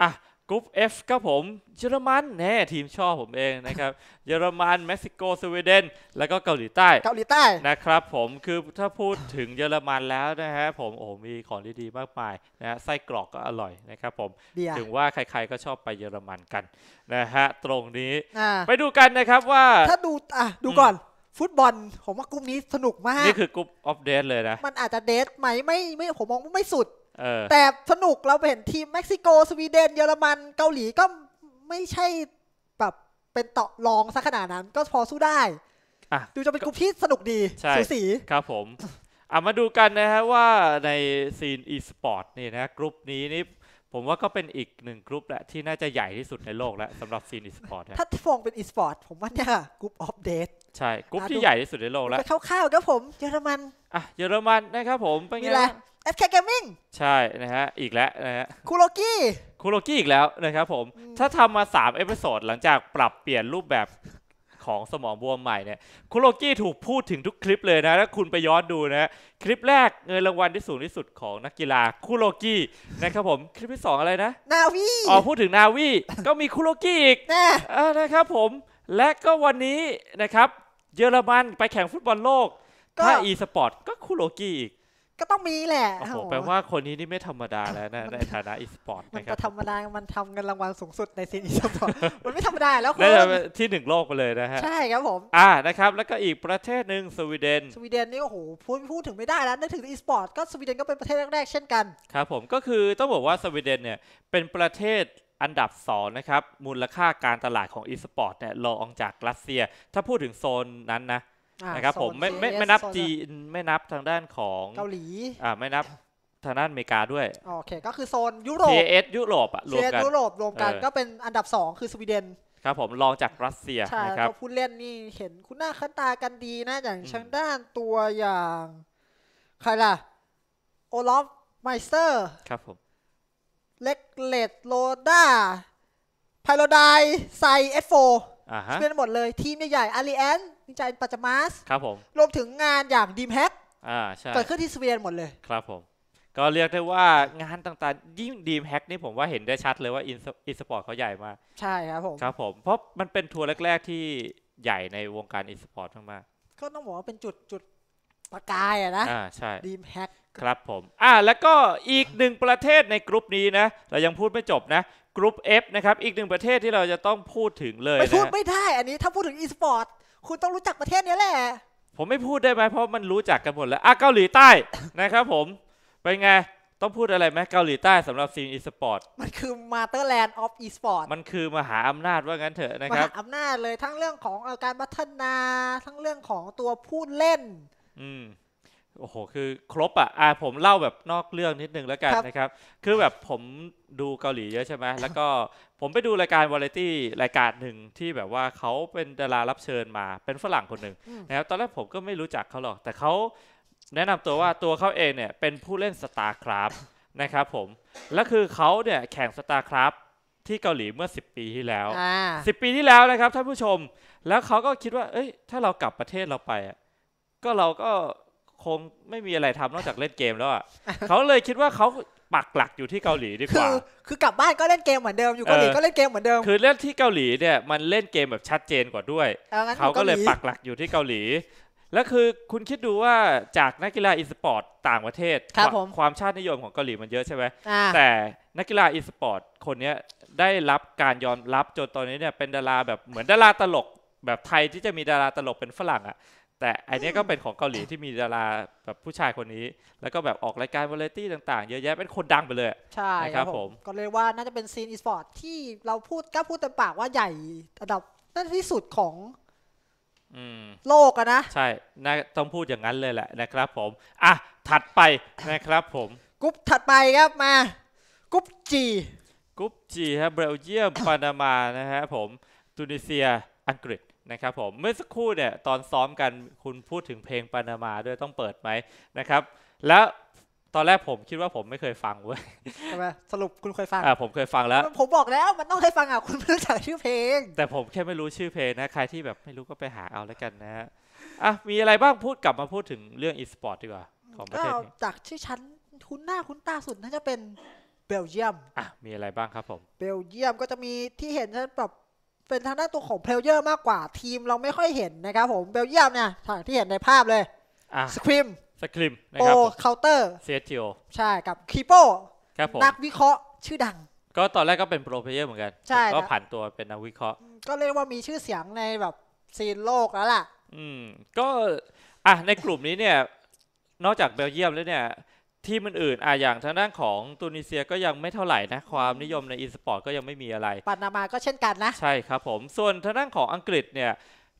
Speaker 1: อ่ะกรุ๊ป F ครับผมเยอรมันแน่ทีมชอบผมเองนะครับเยอรมันเม็กซิโกสวีเดนแล้วก็เกาหลีใต้เกาหลีใต้นะครับผมคือถ้าพูดถึงเยอรมันแล้วนะฮะผมโอ้มีของดีๆมากมายนะฮะไส้กรอกก็อร่อยนะครับผมถึงว่าใครๆก็ชอบไปเยอรมันกันนะฮะตรงนี้ไปดูกันนะครับว่าถ้าดูอ่ะดู
Speaker 2: ก่อนฟุตบอลผมว่ากลุ่มนี้สนุกมาก นี่
Speaker 1: คือกลุ่มออฟเดตเลยนะ
Speaker 2: มันอาจจะเดตไหมไม่ไม่ผมมองไม่สุดแต่สนุกเราเห็นทีมเม็กซิโก สวีเดน เยอรมันเกาหลีก็ไม่ใช่แบบเป็นต่อรองซะขนาดนั้น ก็พอสู้ได้ดูจะเป็นกลุ่มที่สนุก
Speaker 1: ดีสูสีครับผมอามาดูกันนะฮะว่าในซีนอีสปอร์ตนี่นะกลุ่มนี้นี่ผมว่าก็เป็นอีกหนึ่งกรุ๊ปแหละที่น่าจะใหญ่ที่สุดในโลกแล้วสำหรับซีนอีสปอร์ตถ้าท
Speaker 2: ี่ฟงเป็นอีสปอร์ตผมว่าเนี่ยกรุ๊ปออฟเด
Speaker 1: ตใช่กรุ๊ปที่ใหญ่ที่สุดในโลกแล้ว
Speaker 2: คร่าวๆครับผมเยอรมัน
Speaker 1: อ่ะเยอรมันนะครับผมเป็นไง FK Gaming ใช่นะฮะ อีกแล้วนะฮะคุโรกี้คุโรกี้อีกแล้วนะครับผม ถ้าทำมา 3 เอพิโซดหลังจากปรับเปลี่ยนรูปแบบของสมองบวมใหม่เนี่ยคุโรกี้ถูกพูดถึงทุกคลิปเลยนะถ้าคุณไปย้อนดูนะคลิปแรกเงินรางวัลที่สูงที่สุดของนักกีฬาคุโรกี้นะครับผม คลิปที่2อะไรนะ
Speaker 2: นาวีอ๋อพู
Speaker 1: ดถึงนาวีก็มีคุโรกี้อีกนะนะครับผมและก็วันนี้นะครับเยอรมันไปแข่งฟุตบอลโลกถ้าอีสปอร์ตก็คุโรกี้อีกก็ต้องมีแ
Speaker 2: หละ โอ้โห แปลว่
Speaker 1: าคนนี้นี่ไม่ธรรมดาแล้วนะในฐานะอีสปอร์ตนะครับมัน
Speaker 2: ธรรมดา มันทำเงินรางวัลสูงสุดในซีนอีสปอร์ต มันไม่ธรรมดาแล้วคุณที่หนึ่งโล
Speaker 1: กไปเลยนะฮะ ใช่ครับผมอ่านะครับ แล้วก็อีกประเทศหนึ่งสวีเดน สว
Speaker 2: ีเดนนี่โอ้โห พูดพูดถึงไม่ได้แล้วนึกถึงอีสปอร์ตก็สวีเดนก็เป็นประเทศแรกๆเช่นกัน
Speaker 1: ครับ ผม ก็คือต้องบอกว่าสวีเดนเนี่ยเป็นประเทศอันดับ2นะครับ มูลค่าการตลาดของอีสปอร์ตเนี่ยรองจากรัสเซีย ถ้าพูดถึงโซนนั้นนะนะครับผมไม่ไม่ไม่นับจีนไม่นับทางด้านของเกาหลีอ่าไม่นับทางด้านอเมริกาด้วย
Speaker 2: โอเค ก็คือโซนยุโรปอ s ยุโรปอะรวมกันยุโรปรวมกันก็เป็นอันดับ2คือสวีเดน
Speaker 1: ครับผมรองจากรัสเซียใช่ครับ
Speaker 2: ผู้เล่นนี่เห็นคุณหน้าคันตากันดีนะอย่างทางด้านตัวอย่าง ใครล่ะโอลอฟไมเซอร์ครับผมเล็กเลดโลด้าไพโรไดไซเอสโฟเป็นหมดเลยทีมใหญ่อาริแอนนิจจาปัจจมัสครับผม รวมถึงงานอย่างดีมแฮก
Speaker 1: อ่าใช่เกิดขึ้นที่สวีเดนหมดเลย ครับผม ก็เรียกได้ว่างานต่างๆยิ่งดีมแฮกนี่ผมว่าเห็นได้ชัดเลยว่าอินสปอร์ตเขาใหญ่มาก ใช่ครับผม ครับผม เพราะมันเป็นทัวร์แรกๆ ที่ใหญ่ในวงการอินสปอร์ตมาก
Speaker 2: ๆก็ต้องบอกว่าเป็นจุดจุดประกายอะนะอ่าใช่ดีมแฮก
Speaker 1: ครับผม อ่าแล้วก็อีกหนึ่งประเทศในกลุ่มนี้นะ เรายังพูดไม่จบนะกลุ่ม F นะครับอีกหนึ่งประเทศที่เราจะต้องพูดถึงเลยไม่พูดไม่
Speaker 2: ได้อันนี้ถ้าพูดถึงอีสปอร์ตคุณต้องรู้จักประเทศนี้แหละ
Speaker 1: ผมไม่พูดได้ไหมเพราะมันรู้จักกันหมดแล้วอ่ะเกาหลีใต้นะครับผมเป็นไง ต้องพูดอะไรไหมเกาหลีใต้สำหรับซีนอีสปอร์ตมัน
Speaker 2: คือมาเตอร์แลนด์ออฟอีสปอร์ต
Speaker 1: มันคือมหาอำนาจว่า งั้นเถอะนะครับมหาอ
Speaker 2: ำนาจเลยทั้งเรื่องของการพัฒนาทั้งเรื่องของตัวผู้เล่น
Speaker 1: โอ้โห คือครบอ่ะ อ่า ผมเล่าแบบนอกเรื่องนิดนึงแล้วกันนะครับ คือแบบผมดูเกาหลีเยอะใช่ไหม แล้วก็ผมไปดูรายการวาไรตี้รายการหนึ่งที่แบบว่าเขาเป็นดารารับเชิญมา เป็นฝรั่งคนหนึ่งนะครับ ตอนแรกผมก็ไม่รู้จักเขาหรอก แต่เขาแนะนำตัวว่าตัวเขาเองเนี่ยเป็นผู้เล่นสตาร์คราฟนะครับ ผม แล้วคือเขาเนี่ยแข่งสตาร์คราฟที่เกาหลีเมื่อ10ปีที่แล้ว10สิบปีที่แล้วนะครับท่านผู้ชม แล้วเขาก็คิดว่า เอ้ย ถ้าเรากลับประเทศเราไปอะก็เราก็คงไม่มีอะไรทำนอกจากเล่นเกมแล้วอ่ะเขาเลยคิดว่าเขาปักหลักอยู่ที่เกาหลีดีกว่าคือ
Speaker 2: คือกลับบ้านก็เล่นเกมเหมือนเดิมอยู่เกาหลีก็เล่นเกมเหมือนเดิม ค
Speaker 1: ือเล่นที่เกาหลีเนี่ยมันเล่นเกมแบบชัดเจนกว่าด้วย เขาก็เลยปักหลักอยู่ที่เกาหลีแล้วคือคุณคิดดูว่าจากนักกีฬาอีสปอร์ตต่างประเทศ ความชาตินิยมของเกาหลีมันเยอะใช่ไหมแต่นักกีฬาอีสปอร์ตคนนี้ได้รับการยอมรับจนตอนนี้เนี่ยเป็นดาราแบบเหมือนดาราตลกแบบไทยที่จะมีดาราตลกเป็นฝรั่งอ่ะแต่อันนี้ก็เป็นของเกาหลีที่มีดาราแบบผู้ชายคนนี้ แล้วก็แบบออกรายการวาไรตี้ต่างๆ เยอะแยะเป็นคนดังไปเลยใช่ครับ ผม ก็
Speaker 2: เลยว่าน่าจะเป็นซีนอีสปอร์ตที่เราพูดก็พูดแต่ปากว่าใหญ่ระดับนั่นที่สุดของ
Speaker 1: โลกอะนะใช่นะต้องพูดอย่างนั้นเลยแหละนะครับ ผมอ่ะถัดไปนะครับ ผม
Speaker 2: กุ๊ปถัดไปครับมา
Speaker 1: กุ๊ปจีกุ๊ปจีฮะเบลเยียมปานามานะฮะผมตุนิเซียอังกฤษนะครับผมเมื่อสักครู่เนี่ย ตอนซ้อมกันคุณพูดถึงเพลงปานามาด้วยต้องเปิดไหมนะครับ แล้วตอนแรกผมคิดว่าผมไม่เคยฟังเว้ยใช่ไหมสรุปคุณเค
Speaker 2: ยฟังอ่าผมเคยฟังแล้ว ผมบอกแล้วมันต้องเคยฟังอ่ะคุณไม่รู้จักชื่อเพลง
Speaker 1: แต่ผมแค่ไม่รู้ชื่อเพลงนะ ใครที่แบบไม่รู้ก็ไปหาเอาแล้วกันนะฮะอ่ะมีอะไรบ้างพูดกลับมาพูดถึงเรื่องอีสปอร์ตดีกว่าของประเทศนี้
Speaker 2: จากที่ฉันคุ้นหน้าคุ้นตาสุดน่าจะเป็น
Speaker 1: เบลเยียมอ่ะมีอะไรบ้างครับผม
Speaker 2: เบลเยียมก็จะมีที่เห็นฉันแบบเป็นทางด้านตัวของเพลเยอร์มากกว่าทีมเราไม่ค่อยเห็นนะครับผมเบลเยียมเนี่ยที่เห็นในภาพเลย
Speaker 1: สคริมสคริมโปเคาน์เตอร์เซติโอ
Speaker 2: ใช่กับคีโปนักวิเคราะห์ชื่อดัง
Speaker 1: ก็ตอนแรกก็เป็นโปรเพลเยอร์เหมือนกัน ก็ผ่านตัวเป็นนักวิเคราะห์
Speaker 2: ก็เรียกว่ามีชื่อเสียงในแบบซีนโลกแล้วล่ะ
Speaker 1: อืมก็อ่ะ ในกลุ่มนี้เนี่ย นอกจากเบลเยียมแล้วเนี่ยทีมอื่นๆอ่ะ อย่างทางด้านของตุนิเซียก็ยังไม่เท่าไหร่นะ ความนิยมในอีสปอร์ตก็ยังไม่มีอะไรปานามาก็เช่นกันนะ ใช่ครับผมส่วนทางด้านของอังกฤษเนี่ย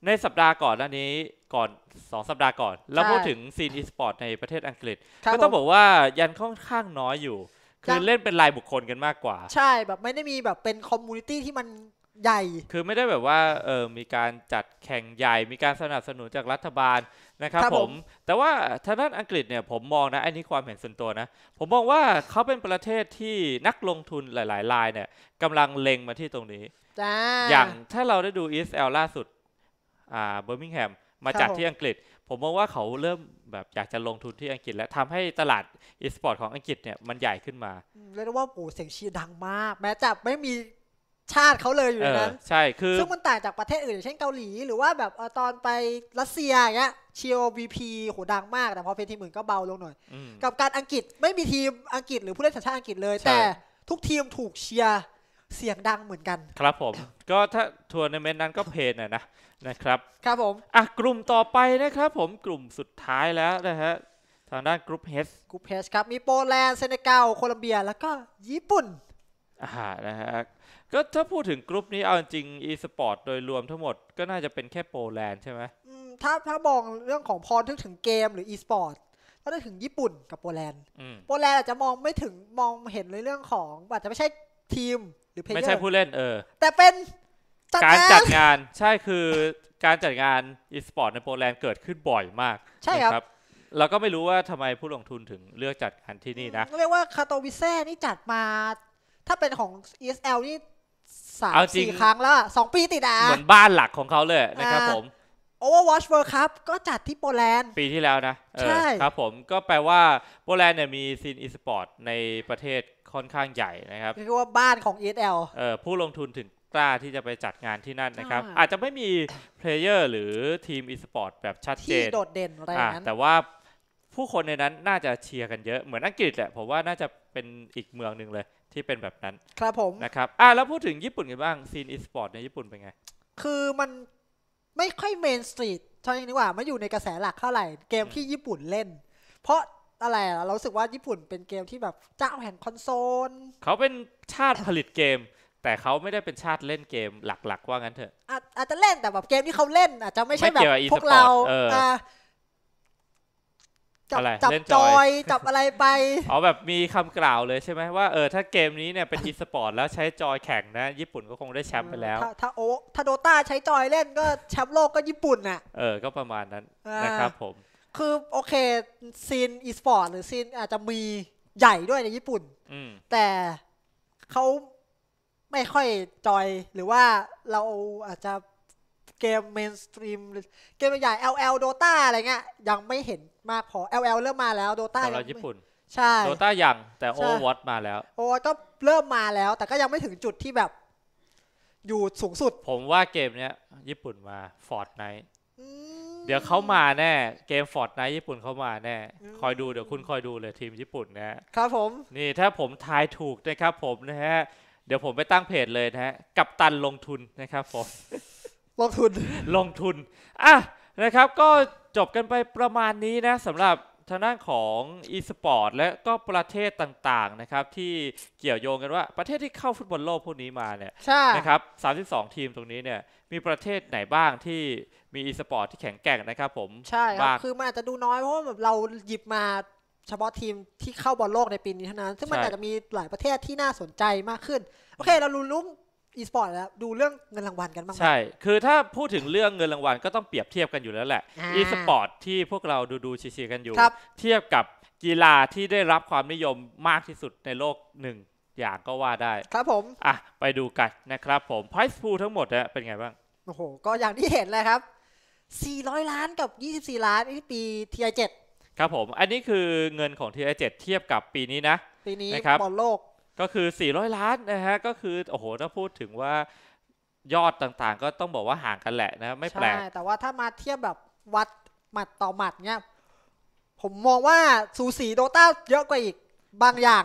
Speaker 1: ในสัปดาห์ก่อนหน้านี้ก่อนสองสัปดาห์ก่อนแล้วพูดถึงซีนอีสปอร์ตในประเทศอังกฤษ ก็ต้องบอกว่ายันค่อนข้างน้อยอยู่ คือเล่นเป็นรายบุคคลกันมากกว่า ใช
Speaker 2: ่แบบไม่ได้มีแบบเป็นคอมมูนิตี้ที่มัน
Speaker 1: ใหญ่ คือไม่ได้แบบว่าเออมีการจัดแข่งใหญ่ มีการสนับสนุนจากรัฐบาลนะครับผม แต่ว่าทางด้านอังกฤษเนี่ยผมมองนะอันนี้ความเห็นส่วนตัวนะ ผมมองว่าเขาเป็นประเทศที่นักลงทุนหลายๆรายเนี่ยกำลังเล็งมาที่ตรงนี้อย่างถ้าเราได้ดู ESL ล่าสุดอ่าเบอร์มิงแฮมมาจากที่อังกฤษ ผมมองว่าเขาเริ่มแบบอยากจะลงทุนที่อังกฤษและทำให้ตลาดอีสปอร์ตของอังกฤษเนี่ยมันใหญ่ขึ้นมา
Speaker 2: เรียกได้ว่าโอ้เสียงชีดังมากแม้จะไม่มีชาติเขาเลยอยู่นะั้นใ
Speaker 1: ช่คือซึ่งมัน
Speaker 2: ต่างจากประเทศอื่นอย่างเช่นเกาหลีหรือว่าแบบตอนไปรัสเซียเงี้ยเชียร์วีพีโหดังมากแต่พอเป็นทีมอื่นก็เบาลงหน่อย กับการอังกฤษไม่มีทีมอังกฤษหรือผู้เล่นสัญชาติอังกฤษเลย แต่ทุกทีมถูกเชียร์เสียงดังเหมือ
Speaker 1: นกัน ครับผม ก็ถ้าทัวร์นาเมนต์นั้นก็เพลนนะนะครับ ครับผมอ่ะกลุ่มต่อไปนะครับ ผมกลุ่มสุดท้ายแล้วนะฮะทางด้านกรุ๊ปเฮสกรุ๊ปเฮสครับมีโปแลนด์เซเนกัลโคลอมเบีย แล้วก็ญี่ปุ่นอ่านะฮะก็ถ้าพูดถึงกรุ๊ปนี้เอาจริงอีสปอร์ตโดยรวมทั้งหมดก็น่าจะเป็นแค่โปแลนด์ใช่ไหม
Speaker 2: ถ้าถ้ามองเรื่องของพอทึกถึงเกมหรืออีสปอร์ตก็ได้ถึงญี่ปุ่นกับโปแลนด์โปแลนด์อาจจะมองไม่ถึงมองเห็นในเรื่องของอาจจะไม่ใช่ทีม หรือเพลเยอร์ไม่ใช่ผู้เล่น
Speaker 1: เออ แต่เป็นการจัดงานใช่คือการจัดงานอีสปอร์ตในโปแลนด์เกิดขึ้นบ่อยมาก ใช่ครับเราก็ไม่รู้ว่าทำไมผู้ลงทุนถึงเลือกจัดงานที่นี่นะ
Speaker 2: เรียกว่าคาโตวิเซ่นี่จัดมาถ้าเป็นของ ESL นี่สามสี่ครั้งแล้วสองปีติดอ่ะเหมือน
Speaker 1: บ้านหลักของเขาเลยนะครับผม
Speaker 2: Overwatch World Cup ก็จัดที่โปแลนด์
Speaker 1: ปีที่แล้วนะใช่ครับผมก็แปลว่าโปแลนด์เนี่ยมีซีนอีสปอร์ตในประเทศค่อนข้างใหญ่นะครับเรียกว่าบ้านของ ESL เออผู้ลงทุนถึงกล้าที่จะไปจัดงานที่นั่นนะครับ อาจจะไม่มีเพลเยอร์หรือทีมอีสปอร์ตแบบชัดเจนโดดเด่นอะไรนั้น แต่ว่าผู้คนในนั้นน่าจะเชียร์กันเยอะเหมือนอังกฤษแหละผมว่าน่าจะเป็นอีกเมืองหนึ่งเลยที่เป็นแบบนั้น ครับผมนะครับอ่าแล้วพูดถึงญี่ปุ่นกันบ้าง ซีนอีสปอร์ตในญี่ปุ่นเป็นไง
Speaker 2: คือมันไม่ค่อยเมนสตรีทใช่ไหมว่าไม่อยู่ในกระแสหลักเท่าไหร่ เกมที่ญี่ปุ่นเล่น เพราะอะไรเราสึกว่าญี่ปุ่นเป็นเกมที่แบบเจ้าแห่งคอนโซล
Speaker 1: เขาเป็นชาติผลิตเกม แต่เขาไม่ได้เป็นชาติเล่นเกมหลักๆว่างั้นเถอะ
Speaker 2: อาจจะเล่นแต่แบบเกมที่เขาเล่น อาจจะไม่ใช่แบบพวกเราเ
Speaker 1: จับจับเล่นจอยจับอะไรไปเอาแบบมีคำกล่าวเลยใช่ไหม ว่าเออถ้าเกมนี้เนี่ยเป็นอีสปอร์ตแล้วใช้จอยแข่งนะ ญี่ปุ่นก็คงได้แชมป์ไปแล้ว
Speaker 2: ถ้าโอถ้าโดตาใช้จอยเล่นก็แชมป์โลกก็ญี่ปุ่นน่ะ
Speaker 1: เออ ก็ประมาณนั้นนะครับผม
Speaker 2: คือโอเค ซีนอีสปอร์ตหรือซีนอาจจะมีใหญ่ด้วยในญี่ปุ่นแต่เขาไม่ค่อยจอยหรือว่าเราอาจจะเกมเมนสตรีมเกมใหญ่ LL Dota อะไรเงี้ยยังไม่เห็นมากพอ LL เริ่มมาแล้วโดต้าของเราญี่ปุ่น
Speaker 1: ใช่โดต้ายังแต่โอวอตมาแล้ว
Speaker 2: โอก็เริ่มมาแล้วแต่ก็ยังไม่ถึงจุดที่แบบ
Speaker 1: อยู่สูงสุด ผมว่าเกมเนี้ย ญี่ปุ่นมาฟอร์ดไนท์เดี๋ยวเขามาแน่เกมฟอร์ดไนท์ญี่ปุ่นเขามาแน่คอยดูเดี๋ยวคุณคอยดูเลยทีมญี่ปุ่นนะครับ ผมนี่ถ้าผมทายถูกนะครับผมนะฮะ เดี๋ยวผมไปตั้งเพจเลยนะฮะกับตันลงทุน นะครับผมลงทุน ลงทุนอ่ะนะครับก็จบกันไปประมาณนี้นะสำหรับทางด้านของ e-sport และก็ประเทศต่าง ๆ นะครับ ที่เกี่ยวโยงกันว่าประเทศที่เข้าฟุตบอลโลกพวกนี้มาเนี่ยนะครับ32 ทีมตรงนี้เนี่ยมีประเทศไหนบ้างที่มี e-sport ที่แข็งแกร่งนะครับผมใช่ครับ คือมั
Speaker 2: นอาจจะดูน้อยเพราะว่าแบบเราหยิบมาเฉพาะทีมที่เข้าบอลโลกในปีนี้เท่านั้นซึ่งมันอาจจะมีหลายประเทศที่น่าสนใจมากขึ้นโอเคเราลุ้นลุ้อีสปอร์ตแล้วดูเรื่องเงินรางวัลกันบ้างใช
Speaker 1: ่ คือถ้าพูดถึงเรื่องเงินรางวัลก็ต้องเปรียบเทียบกันอยู่แล้วแหละอีสปอร์ตที่พวกเราดูดูเชียร์ๆกันอยู่ เทียบกับกีฬาที่ได้รับความนิยมมากที่สุดในโลกหนึ่งอย่างก็ว่าได้ ครับผมอ่ะไปดูกันนะครับผมไพรส์พูลทั้งหมดนะเป็นไงบ้าง
Speaker 2: โอ้โหก็อย่างที่เห็นเลยครับ 400 ล้านกับ 24 ล้านนี่ปี TI7
Speaker 1: ครับผม อันนี้คือเงินของ TI7 เทียบกับปีนี้นะปีนี้นะครับบอลโลกก็คือ400ล้านนะฮะก็คือโอ้โหถ้าพูดถึงว่ายอดต่างๆ ก็ต้องบอกว่าห่างกันแหละนะ ไม่แปลก
Speaker 2: แต่ว่าถ้ามาเทียบแบบวัดหมัดต่อหมัดเนี่ยผมมองว่าสูสีโดต้าเยอะกว่าอีกบางอย่าง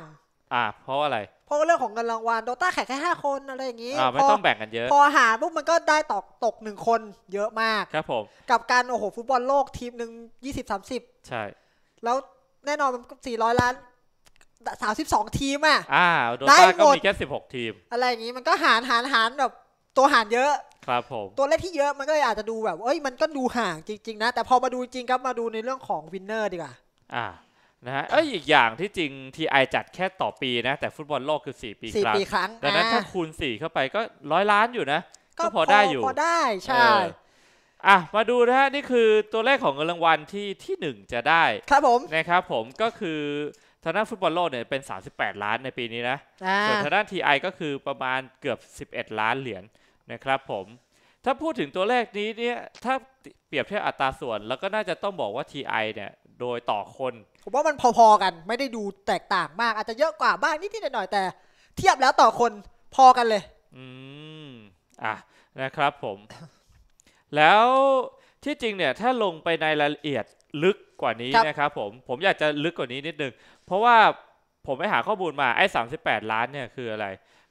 Speaker 1: อ่าเพราะอะไร
Speaker 2: เพราะเรื่องของเงินรางวัลโดต้าแข่งแค่ห้าคนอะไรอย่างนี้อ่าไม่ต้องแบ่งกันเยอะ พอหาปุ๊บมันก็ได้ตกตกหนึ่งคนเยอะมากครับผมกับการโอ้โหฟุตบอลโลกทีมหนึ่งยี่สิบสามสิบใช่ แล้วแน่นอนมันสี่ร้อยล้านสามสิบสองทีมอ่ะอ่าโด้าก็มีแค่สิบหกทีม อะไรอย่างงี้มันก็หารหารหารแบบตัวหารเยอะ ครับ ผม ตัวเลขที่เยอะมันก็เลยอาจจะดูแบบ เอ้ย มันก็ดูห่างจริง ๆ นะ แต่พอมาดูจริงครับ มาดูในเรื่องของวินเนอร์ ดีกว่า
Speaker 1: อ่า นะฮะ เอ้ย อีกอย่างที่จริงทีไอจัดแค่ต่อปีนะ แต่ฟุตบอลโลกคือ่ปีครั้งปีครั้งดังนั้นถ้าคูณสี่เข้าไปก็ร้อยล้านอยู่นะ ก็พอได้อยู่พอได้ ใช่ อ่ะ มาดูนะฮะนี่คือตัวเลขของเงินรางวัลที่ที่หนึ่งจะได้ ครับผม นะครับผม ก็คือทางด้านฟุตบอลโลกเนี่ยเป็น 38 ล้านในปีนี้นะส่วนทางด้านทีไอก็คือประมาณเกือบ 11 ล้านเหรียญนะครับผม ถ้าพูดถึงตัวเลขนี้เนี่ย ถ้าเปรียบเทียบอัตราส่วนแล้วก็น่าจะต้องบอกว่า TI เนี่ย โดยต่อคน
Speaker 2: ผมว่ามันพอๆกัน ไม่ได้ดูแตกต่างมากอาจจะเยอะกว่าบ้าง นิดๆหน่อยๆแต่เทียบแล้วต่อคนพอกันเลย
Speaker 1: อืม อ่ะนะครับผม แล้วที่จริงเนี่ยถ้าลงไปในรายละเอียดลึกกว่านี้นะครับผมผมอยากจะลึกกว่านี้นิดนึง เพราะว่าผมไปหาข้อมูลมาไอ้สาล้านเนี่ยคืออะไร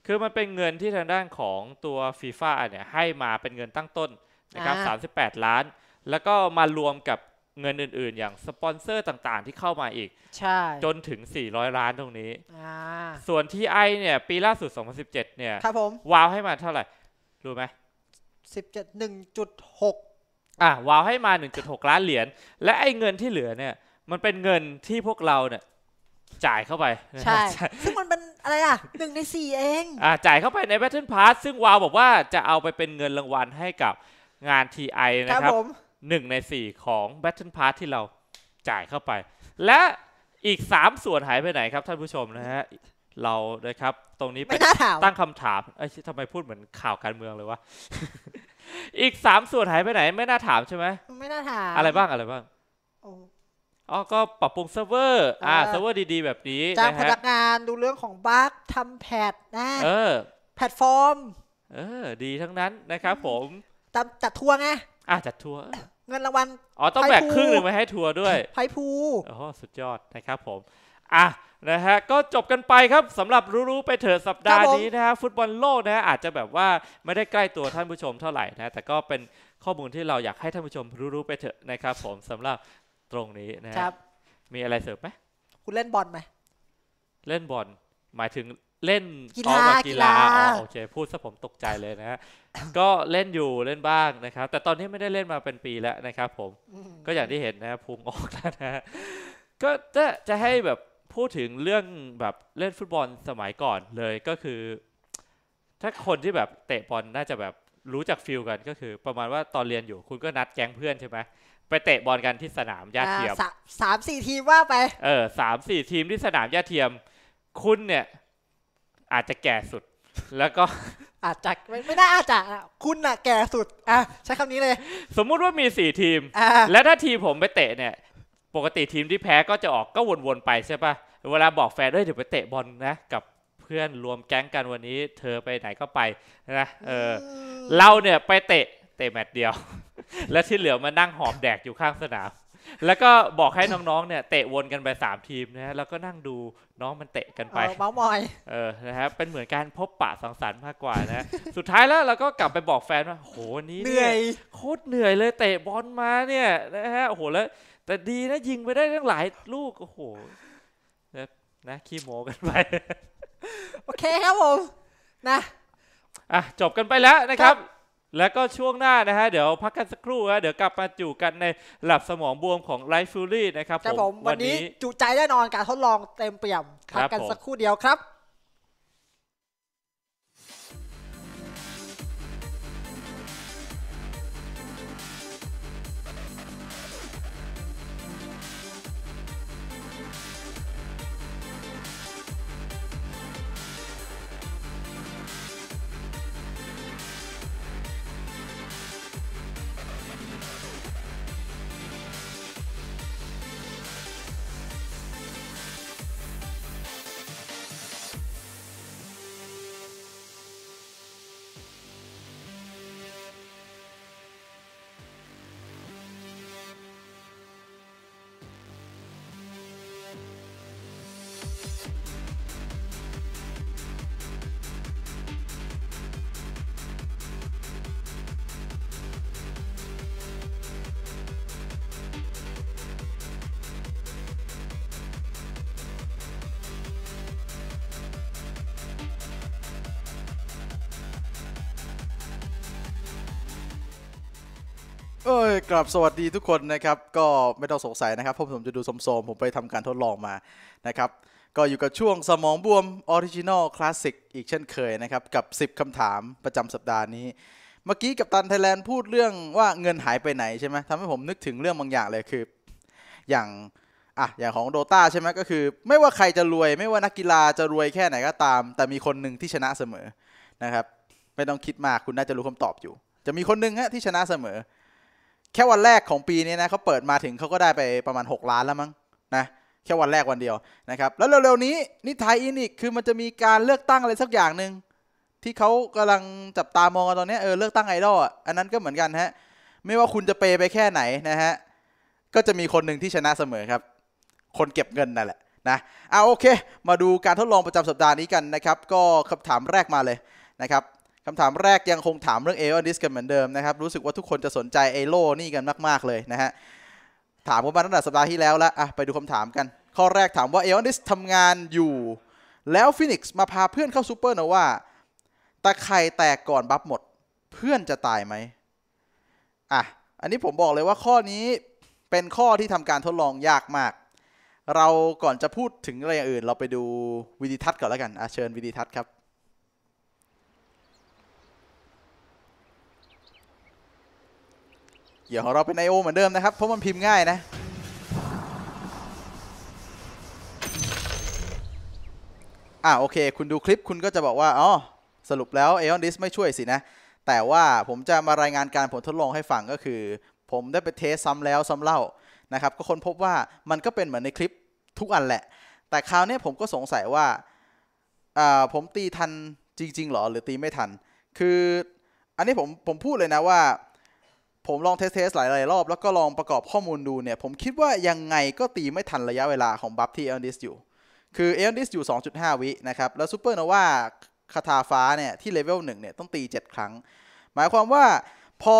Speaker 1: คือมันเป็นเงินที่ทางด้านของตัวฟีฟ่าเนี่ยให้มาเป็นเงินตั้งต้นนะครับ38 ล้าน แล้วก็มารวมกับเงินอื่นๆ อย่างสปอนเซอร์ต่างๆที่เข้ามาอีกจนถึง 400 ล้านตรงนี้ส่วนที่ไอเนี่ยปีล่าสุด2017เนี่ยครับผมวาวให้มาเท่าไหร่รู้ไหม17 1.6อ่ะวาวให้มา 1.6ล้านเหรียญและไอ้เงินที่เหลือเนี่ย มันเป็นเงินที่พวกเราเนี่ยจ่ายเข้าไปใช่ ซึ่งม
Speaker 2: ันเป็นอะไรอ่ะหนึ่งในสี่เอง อ่า
Speaker 1: จ่ายเข้าไปใน Battle Pass ซึ่งวาวบอกว่าจะเอาไปเป็นเงินรางวัลให้กับงาน TI นะครับหนึ่งในสี่ของ Battle Pass ที่เราจ่ายเข้าไป และอีกสามส่วนหายไปไหนครับท่านผู้ชมนะฮะเรานะครับ ตรงนี้ไปตั้งคำถามอ้ทำไมพูดเหมือนข่าวการเมืองเลยวะอีกสามส่วนหายไปไหนไม่น่าถามใช่ไหม ไม่น่าถาม อะไรบ้างอะไรบ้างโอ้อ๋อ ก็ปรับปรุงเซิร์ฟเวอร์ อ่า เซิร์ฟเวอร์ดีๆ แบบนี้จ้างพนัก
Speaker 2: งานดูเรื่องของบั๊กทำแพดนะ เออ
Speaker 1: แพลตฟอร์ม เออ ดีทั้งนั้นนะครับผม จัดทัวร์ไง อ่าจัดทัวร์ เงินรางวัล อ๋อ ต้องแบกครึ่งหนึ่งไปให้ทัวร์ด้วยไพภูอ๋อสุดยอดนะครับ ผม อ่ะนะฮะก็จบกันไปครับสำหรับรู้ๆไปเถอะสัปดาห์นี้นะฮะฟุตบอลโลกนะฮะอาจจะแบบว่าไม่ได้ใกล้ตัวท่านผู้ชมเท่าไหร่นะ แต่ก็เป็นข้อมูลที่เราอยากให้ท่านผู้ชมรู้ๆไปเถอะนะครับผมสำหรับตรงนี้นะครับ มีอะไรเสริมไหมคุณเล่นบอลไหมเล่นบอลหมายถึงเล่นกีฬาอกีฬาอ๋อโอเคพูดซะผมตกใจเลยนะฮะก็เล่นอยู่เล่นบ้างนะครับ แต่ตอนนี้ไม่ได้เล่นมาเป็นปีแล้วนะครับ ผมก็อย่างที่เห็นนะพุงออกแล้วนะฮะก็จะจะให้แบบพูดถึงเรื่องแบบเล่นฟุตบอลสมัยก่อนเลยก็คือ ถ้าคนที่แบบเตะบอลน่าจะแบบรู้จักฟิลกัน ก็คือประมาณว่าตอนเรียนอยู่คุณก็นัดแก๊งเพื่อนใช่ไหม ไปเตะบอลกันที่สนามหญ้าเทียม
Speaker 2: สามสี่ทีมว่าไป
Speaker 1: เออสามสี่ทีมที่สนามหญ้าเทียม คุณเนี่ย อาจจะแก่สุด แล้วก็อาจจะ
Speaker 2: ไม่ไม่น่าอาจจะ
Speaker 1: คุณอะแก่สุดอ่ะใช้คำนี้เลย สมมุติว่ามีสี่ทีมและถ้าทีมผมไปเตะเนี่ยปกติทีมที่แพ้ก็จะออกก็วนๆไปใช่ปะเวลาบอกแฟนด้วยเดี๋ยวไปเตะบอลนะกับเพื่อนรวมแก๊งกันวันนี้ เธอไปไหนก็ไปนะ เออเราเนี่ยไปเตะเตะแมตช์เดียว และที่เหลือมานั่งหอบแดกอยู่ข้างสนามแล้วก็บอกให้น้องๆเนี่ยเตะวนกันไปสามทีมนะฮะแล้วก็นั่งดูน้องมันเตะกันไปเมามอยเออนะครับเป็นเหมือนการพบปะสังสรรค์มากกว่านะสุดท้ายแล้วเราก็กลับไปบอกแฟนว่าโหนี้เหนื่อยโคตรเหนื่อยเลยเตะบอลมาเนี่ยนะฮะโหแล้วแต่ดีนะ ยิงไปได้ทั้งหลายลูก โอ้โห นะ ขี้โมกันไป
Speaker 2: โอเคครับผม นะ
Speaker 1: อ่ะ จบกันไปแล้วนะครับ แล้วก็ช่วงหน้านะฮะ เดี๋ยว พักกันสักครู่ฮะเดี๋ยวกลับมาจู่กันในหลับสมองบวมของไลฟ์ฟูลลี่นะครับผมวันนี้
Speaker 2: จุใจแน่นอนการทดลองเต็มเปี่ยมพักกันสักครู่เดียวครับ
Speaker 3: กลับสวัสดีทุกคนนะครับ ก็ไม่ต้องสงสัยนะครับผมผมจะดูสมโสมผมไปทำการทดลองมานะครับ ก็อยู่กับช่วงสมองบวมออริจินอลคลาสสิกอีกเช่นเคยนะครับ กับ 10คำถามประจำสัปดาห์นี้ เมื่อกี้กับตันไทยแลนด์พูดเรื่องว่าเงินหายไปไหนใช่ไหมทำให้ผมนึกถึงเรื่องบางอย่างเลยคือ อย่าง อ่ะ อย่างของโดตาใช่ไหมก็คือไม่ว่าใครจะรวย ไม่ว่านักกีฬาจะรวยแค่ไหนก็ตาม แต่มีคนหนึ่งที่ชนะเสมอนะครับไม่ต้องคิดมากคุณน่าจะรู้คำตอบอยู่ จะมีคนหนึ่งฮะที่ชนะเสมอแค่วันแรกของปีนี้นะเขาเปิดมาถึงเขาก็ได้ไปประมาณ 6 ล้านแล้วมั้งนะ แค่วันแรกวันเดียวนะครับ แล้วเร็วๆนี้นิทไทยอินอีกคือมันจะมีการเลือกตั้งอะไรสักอย่างหนึ่งที่เขากำลังจับตามองกันตอนนี้เออเลือกตั้งไอดอลอันนั้นก็เหมือนกันฮะ ไม่ว่าคุณจะเปไปแค่ไหนนะฮะก็จะมีคนหนึ่งที่ชนะเสมอครับ คนเก็บเงินนั่นแหละนะอ่าโอเค มาดูการทดลองประจำสัปดาห์นี้กันนะครับ ก็คำถามแรกมาเลยนะครับคำถามแรกยังคงถามเรื่องเอลอดิสกันเหมือนเดิมนะครับ รู้สึกว่าทุกคนจะสนใจเอโลนี่กันมากๆ เลยนะฮะ ถามกันมาตั้งแต่สัปดาห์ที่แล้วละไปดูคำถามกัน ข้อแรกถามว่าเอลอดิสทำงานอยู่ แล้วฟินิกซ์มาพาเพื่อนเข้าซูเปอร์โนวาตะไคร่แตกก่อนบัฟหมดเพื่อนจะตายไหมอ่ะอันนี้ผมบอกเลยว่าข้อนี้เป็นข้อที่ทำการทดลองยากมาก เราก่อนจะพูดถึงอะไรอย่างอื่น เราไปดูวิดีทัศน์ก่อนแล้วกันอ่ะเชิญวิดีทัศน์ครับเกียยวของเราเป็นไอโอเหมือนเดิมนะครับ เพราะมันพิมพ์ง่ายนะ อ่าโอเค คุณดูคลิปคุณก็จะบอกว่าอ๋อสรุปแล้วเอออนดิสไม่ช่วยสินะ แต่ว่าผมจะมารายงานการผลทดลองให้ฟังก็คือ ผมได้ไปเทสซ้ำแล้วซ้ำเล่านะครับ ก็ค้นพบว่ามันก็เป็นเหมือนในคลิปทุกอันแหละ แต่คราวนี้ผมก็สงสัยว่าผมตีทันจริงๆหรอหรือตีไม่ทัน คืออันนี้ผมผมพูดเลยนะว่าผมลองเทสเทสหลายๆ รอบ แล้วก็ลองประกอบข้อมูลดูเนี่ยผมคิดว่ายังไงก็ตีไม่ทันระยะเวลาของบัฟที่เอลดิสอยู่ คือเอลดิสอยู่ 2.5 วินะครับ แล้วซูเปอร์โนวาคาถาฟ้าเนี่ยที่เลเวล1เนี่ยต้องตี 7 ครั้ง หมายความว่า พอ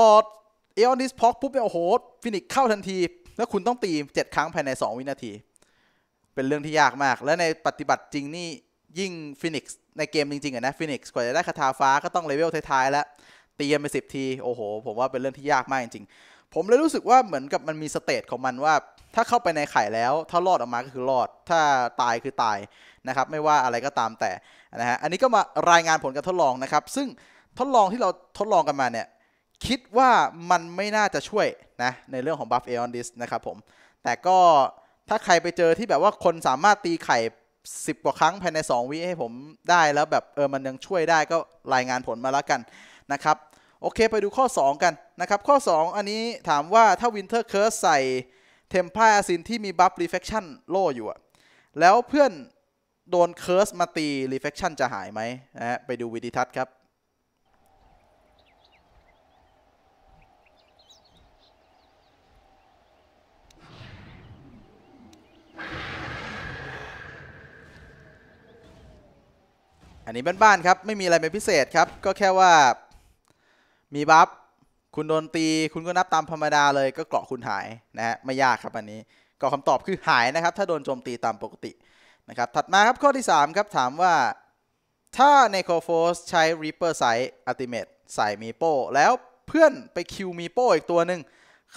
Speaker 3: เอลดิสพ็อกปุ๊บเนี่ยโอ้โหฟินิกเข้าทันที แล้วคุณต้องตี 7 ครั้งภายใน 2 วินาที เป็นเรื่องที่ยากมาก และในปฏิบัติจริงนี่ยิ่งฟินิกในเกมจริงๆอะนะฟินิกกว่าจะได้คาถาฟ้าก็ต้องเลเวลท้ายๆแล้วตียมไปสิบทีโอ้โห ผมว่าเป็นเรื่องที่ยากมากจริงๆ ผมเลยรู้สึกว่าเหมือนกับมันมีสเตตของมันว่า ถ้าเข้าไปในไข่แล้ว ถ้ารอดออกมาก็คือรอดถ้าตายคือตายนะครับไม่ว่าอะไรก็ตามแต่นะฮะอันนี้ก็มารายงานผลการทดลองนะครับ ซึ่งทดลองที่เราทดลองกันมาเนี่ย คิดว่ามันไม่น่าจะช่วยนะในเรื่องของบัฟเอออนดิสนะครับผมแต่ก็ถ้าใครไปเจอที่แบบว่าคนสามารถตีไข่สิบกว่าครั้งภายใน2วิให้ผมได้แล้วแบบเออมันยังช่วยได้ก็รายงานผลมาแล้วกันนะครับโอเคไปดูข้อ 2 กันนะครับ ข้อ 2 อันนี้ถามว่าถ้าวินเทอร์เคิร์สใส่เพ e m p a ซินที่มีบัฟรีเฟคชันโล่อยู่อะแล้วเพื่อนโดนเคิร์สมาตีรีเฟคชันจะหายไหมนะฮะไปดูวิดิทัศน์ครับ อันนี้บ้านๆครับ ไม่มีอะไรเป็นพิเศษครับ ก็แค่ว่ามีบัฟ คุณโดนตี คุณก็นับตามธรรมดาเลยก็เกราะคุณหายนะฮะ ไม่ยากครับอันนี้ ก็คำตอบคือหายนะครับ ถ้าโดนโจมตีตามปกตินะครับ ถัดมาครับข้อที่ 3 ครับ ถามว่าถ้าในโคโฟสใช้ Reaper ไซส์อัติเมตใส่มีโป้แล้วเพื่อนไปคิวมีโป้อีกตัวหนึ่ง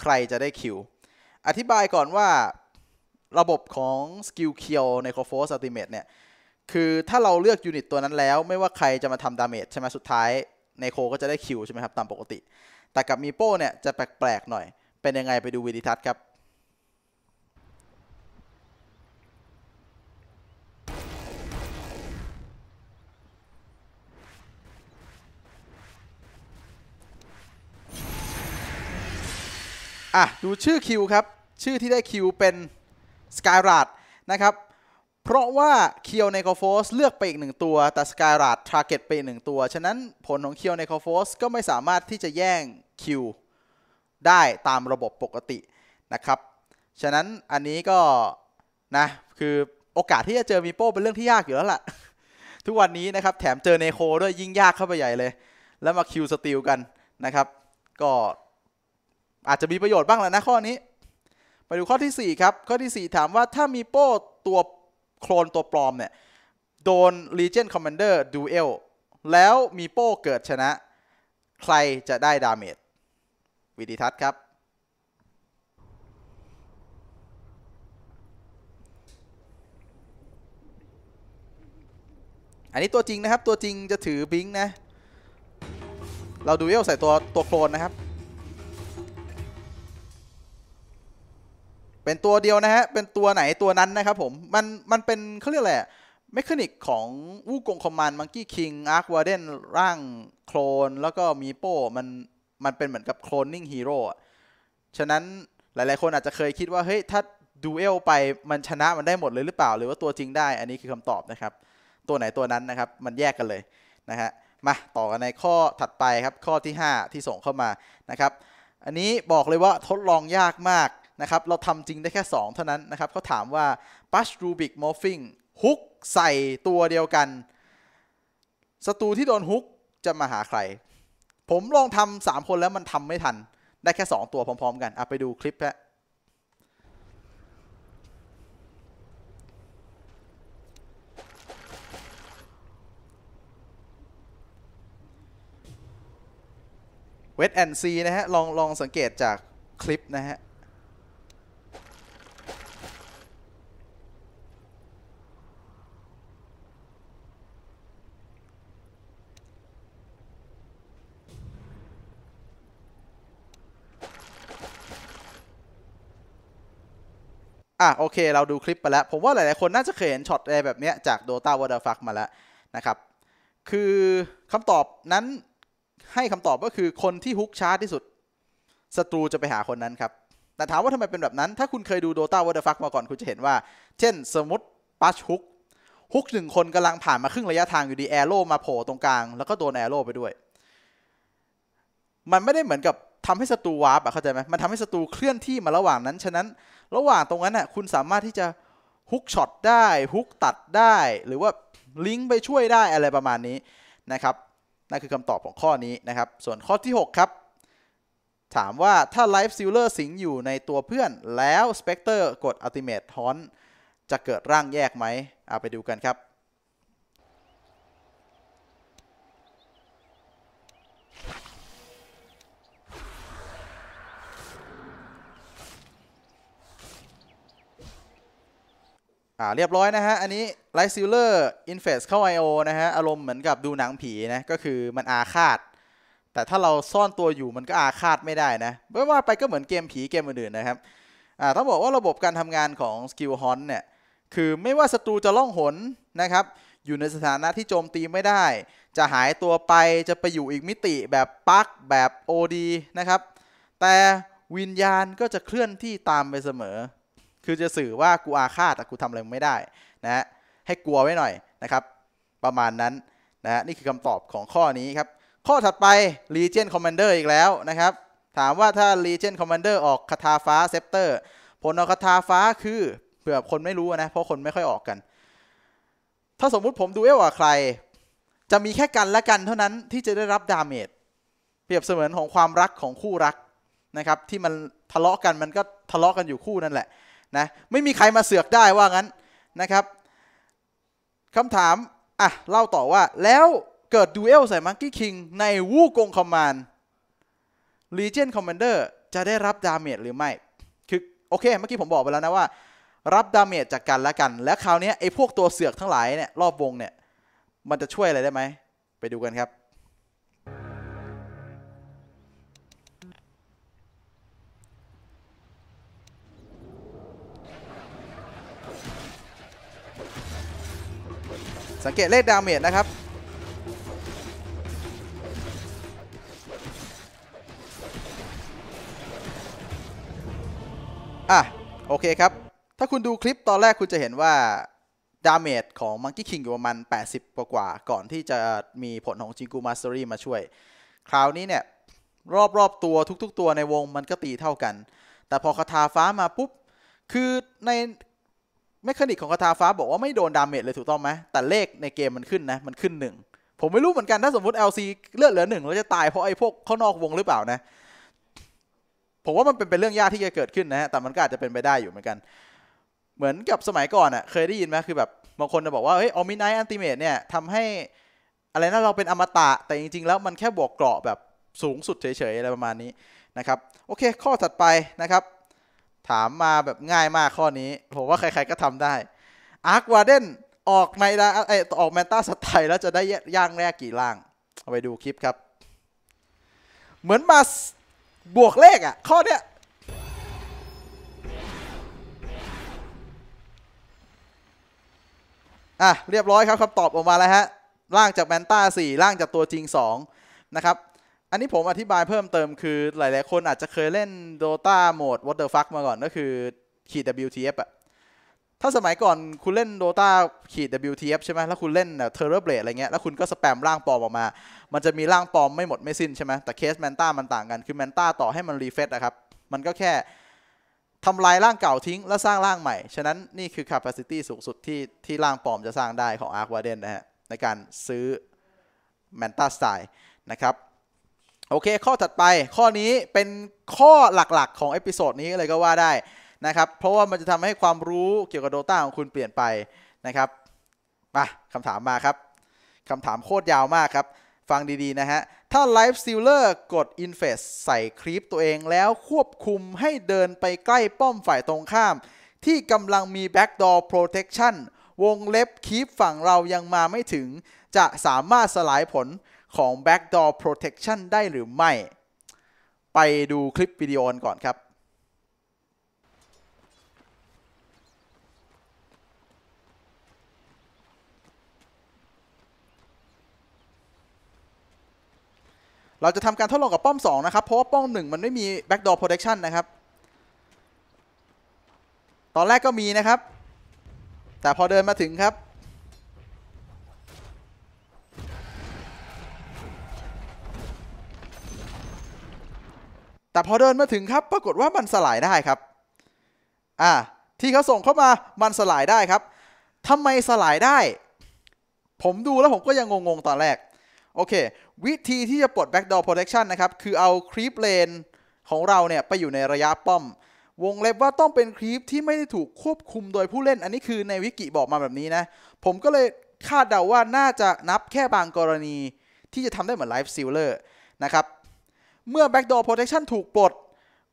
Speaker 3: ใครจะได้คิว อธิบายก่อนว่าระบบของสกิลเคียวในโคโฟสอัติเมตเนี่ย คือถ้าเราเลือกยูนิตตัวนั้นแล้ว ไม่ว่าใครจะมาทำดาเมจใช่ไหมสุดท้ายในโคก็จะได้คิวใช่ไหมครับตามปกติ แต่กับมีโป้เนี่ยจะแปลกๆหน่อย เป็นยังไงไปดูวิดีทัศน์ครับอ่ะดูชื่อคิวครับ ชื่อที่ได้คิวเป็นสกายราดนะครับเพราะว่าเคียวในคอโฟสเลือกไปอีกหนึ่งตัวแต่สกายราดทาร์เก็ตไปอีกหนึ่งตัว ฉะนั้นผลของเคียวในคอโฟสก็ไม่สามารถที่จะแย่งคิวได้ตามระบบปกตินะครับ ฉะนั้นอันนี้ก็นะคือโอกาสที่จะเจอมีโป้เป็นเรื่องที่ยากอยู่แล้วล่ะทุกวันนี้นะครับแถมเจอเนโคด้วยยิ่งยากเข้าไปใหญ่เลย แล้วมาคิวสติลกันนะครับ ก็อาจจะมีประโยชน์บ้างแล้วนะข้อนี้ ไปดูข้อที่4ครับข้อที่ 4 ถามว่าถ้ามีโป้ตัวโคลนตัวปลอมเนี่ยโดน Legion Commander Duel แล้วมีโป้เกิดชนะใครจะได้ดาเมจวิดีทัศน์ครับ อันนี้ตัวจริงนะครับตัวจริงจะถือบิงนะ เราดูเอลใส่ตัวตัวโคลนนะครับเป็นตัวเดียวนะฮะ เป็นตัวไหนตัวนั้นนะครับผม มัน มันเป็นเขาเรียกอะไร เมคานิกของวูกงคอมมานด์มังกี้คิงอาร์ควาเดนร่างโคลนแล้วก็มีโป้มัน มันเป็นเหมือนกับโคลนนิ่งฮีโร่ฉะนั้นหลาย ๆ คนอาจจะเคยคิดว่า เฮ้ย ถ้าดูเอลไปมันชนะมันได้หมดเลยหรือเปล่า หรือว่าตัวจริงได้ อันนี้คือคำตอบนะครับ ตัวไหนตัวนั้นนะครับ มันแยกกันเลยนะฮะ มาต่อกันในข้อถัดไปครับ ข้อที่ 5 ที่ส่งเข้ามานะครับ อันนี้บอกเลยว่าทดลองยากมากนะครับ เราทำจริงได้แค่ 2 เท่านั้นนะครับเขาถามว่า p u s h Rubik Morphing ฮุกใส่ตัวเดียวกันศัตรูที่โดนฮุกจะมาหาใคร ผมลองทำสามคนแล้วมันทำไม่ทันได้แค่ 2 ตัวพร้อม ๆ กันเอาไปดูคลิปฮะเวทแอนซีนะฮะลองลองสังเกตจากคลิปนะฮะ่ะโอเคเราดูคลิปไปแล้ว ผมว่าหลายๆคนน่าจะเคยเห็นช็อตอะไรแบบนี้จาก Dota w a t e r f u c k มาแล้วนะครับคือคำตอบนั้นให้คำตอบก็คือคนที่ฮุกชาร์ที่สุดศัตรูจะไปหาคนนั้นครับ แต่ถามว่าทำไมเป็นแบบนั้น ถ้าคุณเคยดู Dota w a t e r f u c k มาก่อนคุณจะเห็นว่า เช่น สมมติปัชฮุกฮุกหนึ่งคนกำลังผ่านมาครึ่งระยะทางอยู่ดีแอโร่มาโผล่ตรงกลาง แล้วก็โดนแอโร่ไปด้วย มันไม่ได้เหมือนกับทำให้ศัตรูวาร์ปอะเข้าใจไหมมันทำให้ศัตรูเคลื่อนที่มาระหว่างนั้นฉะนั้นระหว่างตรงนั้นน่ะคุณสามารถที่จะฮุกช็อตได้ฮุกตัดได้ หรือว่าลิงก์ไปช่วยได้อะไรประมาณนี้นะครับนั่นคือคำตอบของข้อนี้นะครับ ส่วนข้อที่ 6 ครับ ถามว่าถ้าไลฟ์ซิลเลอร์สิงอยู่ในตัวเพื่อนแล้วสเปกเตอร์กดอัลติเมทฮอนจะเกิดร่างแยกไหมเอาไปดูกันครับอ่าเรียบร้อยนะฮะอันนี้ไลท์ซิลเลอร์อินเฟสเข้า I.O. นะฮะอารมณ์เหมือนกับดูหนังผีนะก็คือมันอาฆาตแต่ถ้าเราซ่อนตัวอยู่มันก็อาฆาตไม่ได้นะไม่ว่าไปก็เหมือนเกมผีเกมอื่นๆนะครับอ่าต้องบอกว่าระบบการทำงานของสกิลฮอนเนี่ยคือไม่ว่าศัตรูจะล่องหนนะครับอยู่ในสถานะที่โจมตีไม่ได้ จะหายตัวไปจะไปอยู่อีกมิติแบบปักแบบ OD นะครับแต่วิญญาณก็จะเคลื่อนที่ตามไปเสมอคือจะสื่อว่ากูอาฆาตแต่กูทำอะไรไม่ได้นะฮะให้กลัวไว้หน่อยนะครับ ประมาณนั้นนะฮะนี่คือคำตอบของข้อนี้ครับ ข้อถัดไป Legion Commander อีกแล้วนะครับ ถามว่าถ้า Legion Commander ออกคาถาฟ้าเซปเตอร์ผลออกคาถาฟ้าคือเผื่อคนไม่รู้นะ เพราะคนไม่ค่อยออกกัน ถ้าสมมุติผมดูเอลกัใคร จะมีแค่กันและกันเท่านั้นที่จะได้รับดาเมจเปรียบเสมือนของความรักของคู่รักนะครับที่มันทะเลาะกันมันก็ทะเลาะกันอยู่คู่นั่นแหละนะไม่มีใครมาเสือกได้ว่างั้นนะครับคำถามอ่ะเล่าต่อว่าแล้วเกิดดูเอลใส่มังกี้คิงในวูกงคอมมานด์ลีเจนคอมมานเดอร์จะได้รับดาเมจหรือไม่ คือโอเค เมื่อกี้ผมบอกไปแล้วนะว่า รับดาเมจจากกันและกัน แล้วคราวนี้ไอ้พวกตัวเสือกทั้งหลายเนี่ยรอบวงเนี่ย มันจะช่วยอะไรได้ไหม ไปดูกันครับสังเกตเลขดาเมจนะครับ อ่ะ โอเคครับ ถ้าคุณดูคลิปตอนแรกคุณจะเห็นว่าดาเมจของมังกี้คิงอยู่ประมาณ 80 กว่ากว่าก่อนที่จะมีผลของจิงกูมาสเตอรี่มาช่วย คราวนี้เนี่ยรอบรอบตัวทุกๆ ตัวในวงมันก็ตีเท่ากัน แต่พอคาถาฟ้ามาปุ๊บ คือในแมคณนิกของคาถาฟ้าบอกว่าไม่โดนดาเมจเลยถูกต้องไหมแต่เลขในเกมมันขึ้นนะมันขึ้นหนึ่งผมไม่รู้เหมือนกันถ้าสมมติ LC เลือดเหลือหนึ่งเราจะตายเพราะไอ้พวกข้างนอกวงหรือเปล่านะ ผมว่ามันเป็นเป็นเรื่องยากที่จะเกิดขึ้นนะ แต่มันก็อาจจะเป็นไปได้อยู่เหมือนกัน เหมือนกับสมัยก่อนอะ่ะเคยได้ยินไหมคือ แบบบางคนจะบอกว่าเฮ้ยออมิไนท์อันติเมตเนี่ยทำให้อะไรนะเราเป็นอมตะแต่จริง ๆ แล้วมันแค่บวกเกราะแบบสูงสุดเฉยๆอะไรประมาณนี้นะครับ โอเค ข้อถัดไปนะครับถามมาแบบง่ายมากข้อนี้ผมว่าใครๆก็ทำได้อาร์ควาเดนออกไมดาไอออกแมนตาสไตแล้วจะได้ย่างแรกกี่ล่างเอาไปดูคลิปครับ เหมือนมาบวกเลขอะ่ะ ข้อเนี้ยอ่ะ เรียบร้อยครับคำตอบออกมาแล้วฮะล่างจากแมนตา4ล่างจากตัวจริง 2 นะครับอันนี้ผมอธิบายเพิ่มเติมคือหลาย ๆ คนอาจจะเคยเล่น Dota โหมด What the fuck มาก่อนก็คือขีด WTF อะถ้าสมัยก่อนคุณเล่น Dota ขีด WTF ใช่ไหม แล้วคุณเล่นเทอร์เรเบลอะไรเงี้ย แล้วคุณก็สแปมร่างปลอมออกมา มันจะมีร่างปลอมไม่หมดไม่สิ้นใช่ไหม แต่เคสแมนต้ามันต่างกัน คือแมนต้าต่อให้มันรีเฟซนะครับ มันก็แค่ทำลายร่างเก่าทิ้ง แล้วสร้างร่างใหม่ ฉะนั้นนี่คือ capacity สูงสุดที่ที่ร่างปลอมจะสร้างได้ของ Ark Warden นะฮะในการซื้อแมนต้าสไตล์นะครับโอเค ข้อถัดไปข้อนี้เป็นข้อหลักๆของเอพิโซดนี้เลยก็ว่าได้นะครับเพราะว่ามันจะทำให้ความรู้เกี่ยวกับ Dota ของคุณเปลี่ยนไปนะครับมาคำถามมาครับคำถามโคตรยาวมากครับ ฟังดีๆนะฮะถ้าไลฟ์ซิลเลอร์กดอินเฟสใส่คลิปตัวเองแล้วควบคุมให้เดินไปใกล้ป้อมฝ่ายตรงข้าม ที่กำลังมีแบ็ k ดอร์โปรเทคชั่นวงเล็บคีปฝั่งเรายังมาไม่ถึง จะสามารถสลายผลของ Backdoor Protection ได้หรือไม่ ไปดูคลิปวิดีโอก่อนครับ เราจะทำการทดลองกับป้อม2นะครับ เพราะว่าป้อม1มันไม่มี backdoor protection นะครับ ตอนแรกก็มีนะครับ แต่พอเดินมาถึงครับแต่พอเดินมาถึงครับปรากฏว่ามันสลายได้ครับอ่าที่เขาส่งเข้ามา มันสลายได้ครับ ทำไมสลายได้ ผมดูแล้วผมก็ยังงงๆตอนแรก โอเค วิธีที่จะปลด backdoor protection นะครับ คือเอาครีปเลนของเราเนี่ยไปอยู่ในระยะป้อม วงเล็บว่าต้องเป็นครีปที่ไม่ได้ถูกควบคุมโดยผู้เล่น อันนี้คือในวิกิบอกมาแบบนี้นะ ผมก็เลยคาดเดาว่าน่าจะนับแค่บางกรณี ที่จะทำได้เหมือนไลฟ์ซิลเลอร์นะครับเมื่อ Backdoor Protection ถูกปลด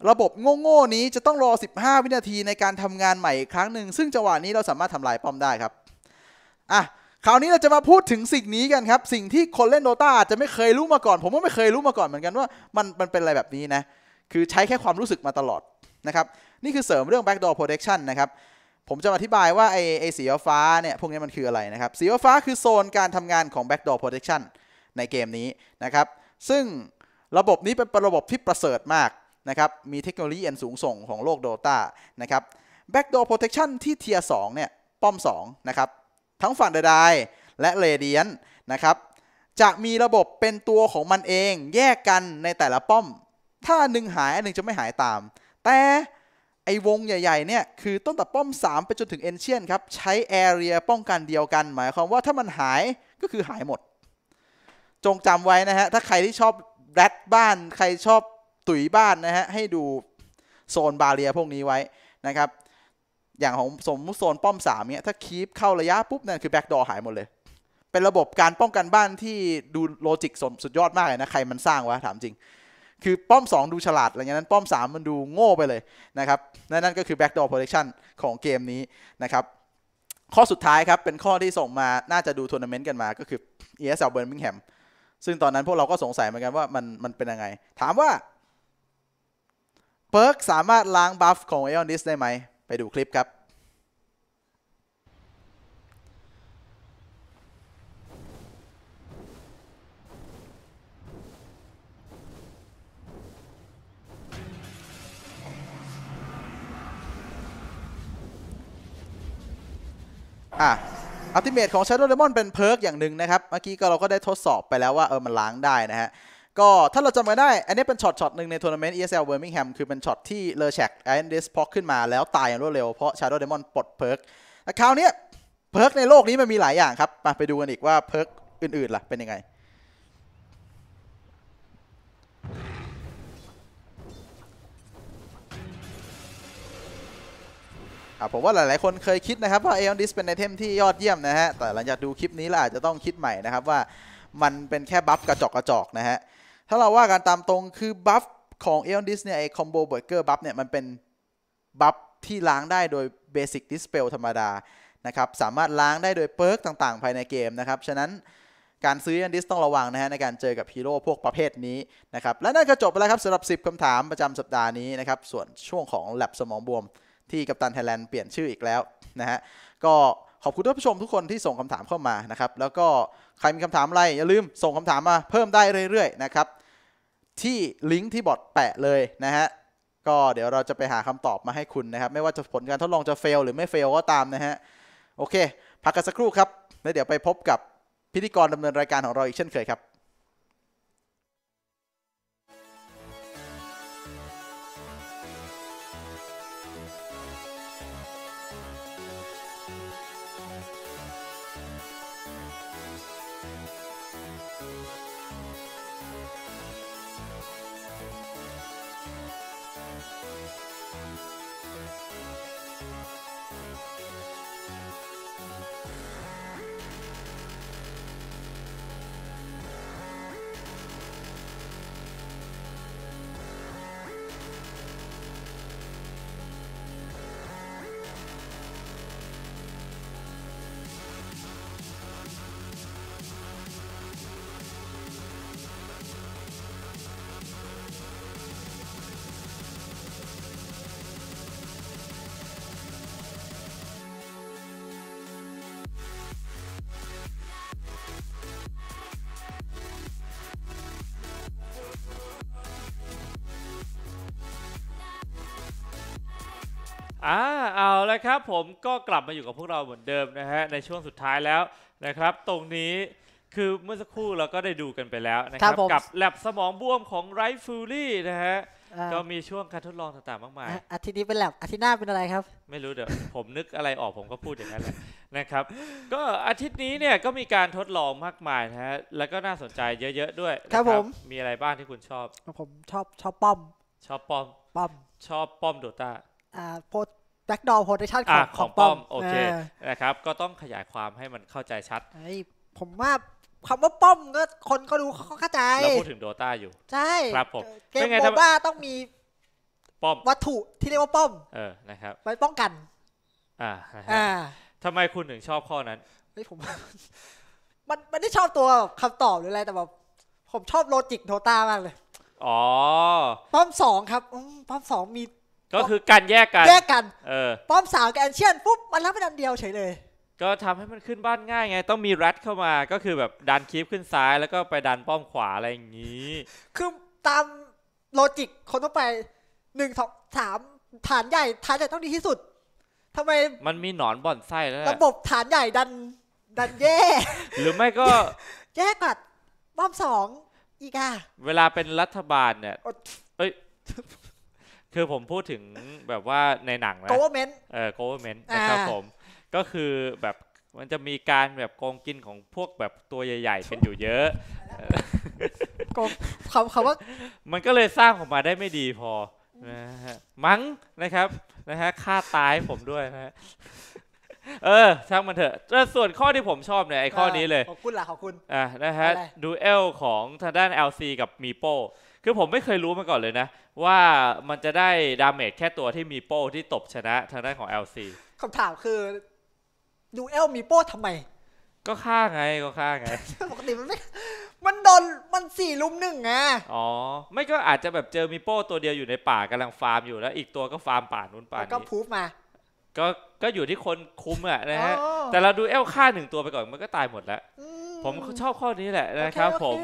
Speaker 3: ระบบโง่ ๆ นี้จะต้องรอ 15 วินาทีในการทำงานใหม่อีกครั้งหนึ่ง ซึ่งจังหวะนี้เราสามารถทำลายป้อมได้ครับอ่ะคราวนี้เราจะมาพูดถึงสิ่งนี้กันครับ สิ่งที่คนเล่นโดตาอาจจะไม่เคยรู้มาก่อน ผมก็ไม่เคยรู้มาก่อนเหมือนกันว่า มันมันเป็นอะไรแบบนี้นะ คือใช้แค่ความรู้สึกมาตลอดนะครับ นี่คือเสริมเรื่อง Backdoor Protection นะครับ ผมจะอธิบายว่าไอไอสีฟ้าเนี่ย พวกนี้มันคืออะไรนะครับ สีฟ้าคือโซนการทำงานของ Backdoor Protection ในเกมนี้นะครับ ซึ่งระบบนี้เป็นระบบที่ประเสริฐมากนะครับ มีเทคโนโลยีอันสูงส่งของโลก Dota นะครับ Backdoor Protection ที่เทียร์2เนี่ยป้อม2นะครับทั้งฝั่งเดดายและเรเดียนนะครับจะมีระบบเป็นตัวของมันเองแยกกันในแต่ละป้อม ถ้าหนึ่งหาย อันหนึ่งจะไม่หายตาม แต่ไอวงใหญ่ๆเนี่ยคือต้นแต่ป้อม 3 ไปจนถึงเอนเชียนครับใช้แอเรียป้องกันเดียวกัน หมายความว่าถ้ามันหายก็คือหายหมด จงจำไว้นะฮะถ้าใครที่ชอบแรดบ้านใครชอบตุ๋ยบ้านนะฮะให้ดูโซนบาเรียพวกนี้ไว้นะครับอย่างของสมมุติโซนป้อมสามเนี้ยถ้าคีปเข้าระยะปุ๊บนั่นคือแบ็กดอหายหมดเลย เป็นระบบการป้องกันบ้านที่ดูโลจิกสุดยอดมากเลยนะใครมันสร้างวะถามจริง คือป้อม 2 ดูฉลาดอะไรเงี้ยนั้นป้อม 3 มันดูโง่ไปเลยนะครับนั่นก็คือแบ็กดอโ r protection ของเกมนี้นะครับข้อสุดท้ายครับเป็นข้อที่ส่งมาน่าจะดูทัวร์นาเมนต์กันมา ก็คือ ESL Birmingham ซึ่งตอนนั้นพวกเราก็สงสัยเหมือนกันว่ามันมันเป็นยังไง ถามว่าเพิร์กสามารถล้างบัฟของเอออนดิสได้ไหม ไปดูคลิปครับอ่ะอัลติเมทของ Shadow Demon เป็นเพิร์กอย่างหนึ่งนะครับ เมื่อกี้ก็เราก็ได้ทดสอบไปแล้วว่าเออมันล้างได้นะฮะก็ถ้าเราจำกันได้ อันนี้เป็นช็อตช็อตหนึ่งในทัวร์นาเมนต์ ESL Birmingham คือเป็นช็อตที่เลอแชกแอเอนดิสพอกขึ้นมาแล้วตายอย่างรวดเร็วเพราะ Shadow Demon ปลดเพิร์กแต่คราวนี้เพิร์กในโลกนี้มันมีหลายอย่างครับ มาไปดูกันอีกว่าเพิร์กอื่นๆล่ะเป็นยังไงครับผมว่าหลายๆคนเคยคิดนะครับว่าเอลดิสเป็นไอเทมที่ยอดเยี่ยมนะฮะ แต่หลังจากดูคลิปนี้เราอาจจะต้องคิดใหม่นะครับว่ามันเป็นแค่บัฟกระจกกระจกนะฮะ ถ้าเราว่ากันตามตรงคือบัฟของเอลดิสเนี่ยไอคอมโบเบอร์เกอร์บัฟเนี่ยมันเป็นบัฟที่ล้างได้โดยเบสิกดิสเปลธรรมดานะครับสามารถล้างได้โดยเปิร์กต่างๆ ภายในเกมนะครับฉะนั้นการซื้ออันดิสต้องระวังนะฮะในการเจอกับฮีโร่พวกประเภทนี้นะครับและนั่นก็จบไปแล้วครับสำหรับ 10คำถามประจำสัปดาห์นี้นะครับส่วนช่วงของแลบสมองบวมที่กัปตันไทยแลนด์เปลี่ยนชื่ออีกแล้วนะฮะก็ขอบคุณท่านผู้ชมทุกคนที่ส่งคำถามเข้ามานะครับแล้วก็ใครมีคำถามอะไรอย่าลืมส่งคำถามมาเพิ่มได้เรื่อยๆนะครับที่ลิงก์ที่บอดแปะเลยนะฮะก็เดี๋ยวเราจะไปหาคำตอบมาให้คุณนะครับไม่ว่าจะผลการทดลองจะเฟลหรือไม่เฟลก็ตามนะฮะโอเคพักกันสักครู่ครับแล้วเดี๋ยวไปพบกับพิธีกรดำเนินรายการของเราอีกเช่นเคยครับ
Speaker 1: อ่าเอาละครับผมก็กลับมาอยู่กับพวกเราเหมือนเดิมนะฮะในช่วงสุดท้ายแล้วนะครับ ตรงนี้คือเมื่อสักครู่เราก็ได้ดูกันไปแล้วนะครัรบกับแลบสมองบวมของไรฟูลี่นะฮะก็มีช่วงการทดลองต่างๆมากมาย
Speaker 2: อาทิตย์นี้เป็นแลบอาทิตย์หน้าเป็นอะไรครับ
Speaker 1: ไม่รู้เดี๋ยวผมนึกอะไรออกผมก็พูดอย่างนั้นแหละนะครับก็อาทิตย์นี้เนี่ยก็มีการทดลองมากมายนะฮะแล้วก็น่าสนใจเยอะ ๆด้วยครับผมมีอะไรบ้างที่คุณชอบผมชอบชอบป้อมชอบป้อมป้อมชอบป้อมโดตา
Speaker 2: โพสแบ็กดอลโพสชันของของป้อมโอเค
Speaker 1: นะครับก็ต้องขยายความให้มันเข้าใจชัด
Speaker 2: ผมว่าคำว่าป้อมก็คนก็รู้เขาเข้าใจเราพูดถึงโดตาอยู่ ใช่ครับผมเกมโดต้าต้องมีป้อมวัตถุที่เรียกว่าป้อมเออนะครับไว้ป้องกัน
Speaker 1: อ่าอ่าทำไมคุณถึงชอบข้อนั้นไม่ผม
Speaker 2: มันมันได้ชอบตัวคำตอบหรืออะไรแต่แบบผมชอบโลจิกโดต้ามากเลย อ๋อ ป้อมสองครับป้อมสองมี
Speaker 1: ก็คือการแยกกัน แยกกัน เออ ป
Speaker 2: ้อมสาวกับแอนเชียน ปุ๊บมันรับไปดันเดียวเฉยเลย
Speaker 1: ก็ทำให้มันขึ้นบ้านง่ายไงต้องมีรัดเข้ามาก็คือแบบดันคลิปขึ้นซ้าย แล้วก็ไปดันป้อมขวาอะไรอย่างนี้
Speaker 2: คือตามโลจิกคนต้องไปหนึ่งสองสามฐานใหญ่ฐานใหญ่ต้องดีที่สุด ทำไม
Speaker 1: มันมีหนอนบ่อนไส้แล้วระบ
Speaker 2: บฐานใหญ่ดันดันแย่ หรือไม่ก็ แย่กัดป้อมสองอีกอะ
Speaker 1: เวลาเป็นรัฐบาลเนี่ย เอ้ยคือผมพูดถึงแบบว่าในหนังนะ government เออ government นะครับผม ก็คือแบบมันจะมีการแบบโกงกินของพวกแบบตัวใหญ่ๆเป็นอยู่เยอะโกงคำคำว่า มันก็เลยสร้างออกมาได้ไม่ดีพอนะฮะมั้งนะครับนะฮะฆ่าตายผมด้วยนะฮะเออช่างมันเถอะ ส่วนข้อที่ผมชอบเนี่ยไอ้ข้อนี้เลย ขอบคุณล่ะขอบคุณอ่านะฮะดูเอลของทางด้าน LC กับมีโปคือผมไม่เคยรู้มาก่อนเลยนะ ว่ามันจะได้ดาเมจแค่ตัวที่มีโป้ที่ตบชนะทางด้านของ LC
Speaker 2: คำถามคือดูเอลมีโป้ทำไม
Speaker 1: ก็ฆ่าไงก็ฆ่าไงป
Speaker 2: กติมันไม่มันโดนมันสี่ลุมหนึ่งไง
Speaker 1: อ๋อ ไม่ก็อาจจะแบบเจอมีโป้ตัวเดียวอยู่ในป่ากำลังฟาร์มอยู่แล้วอีกตัวก็ฟาร์มป่านู้นป่านี้ก็พูฟมาก็ก็อยู่ที่คนคุมอะนะฮะ แต่เราดูเอลฆ่าหนึ่งตัวไปก่อนมันก็ตายหมดแล้วผมชอบข้อนี้แหละนะครับ ผม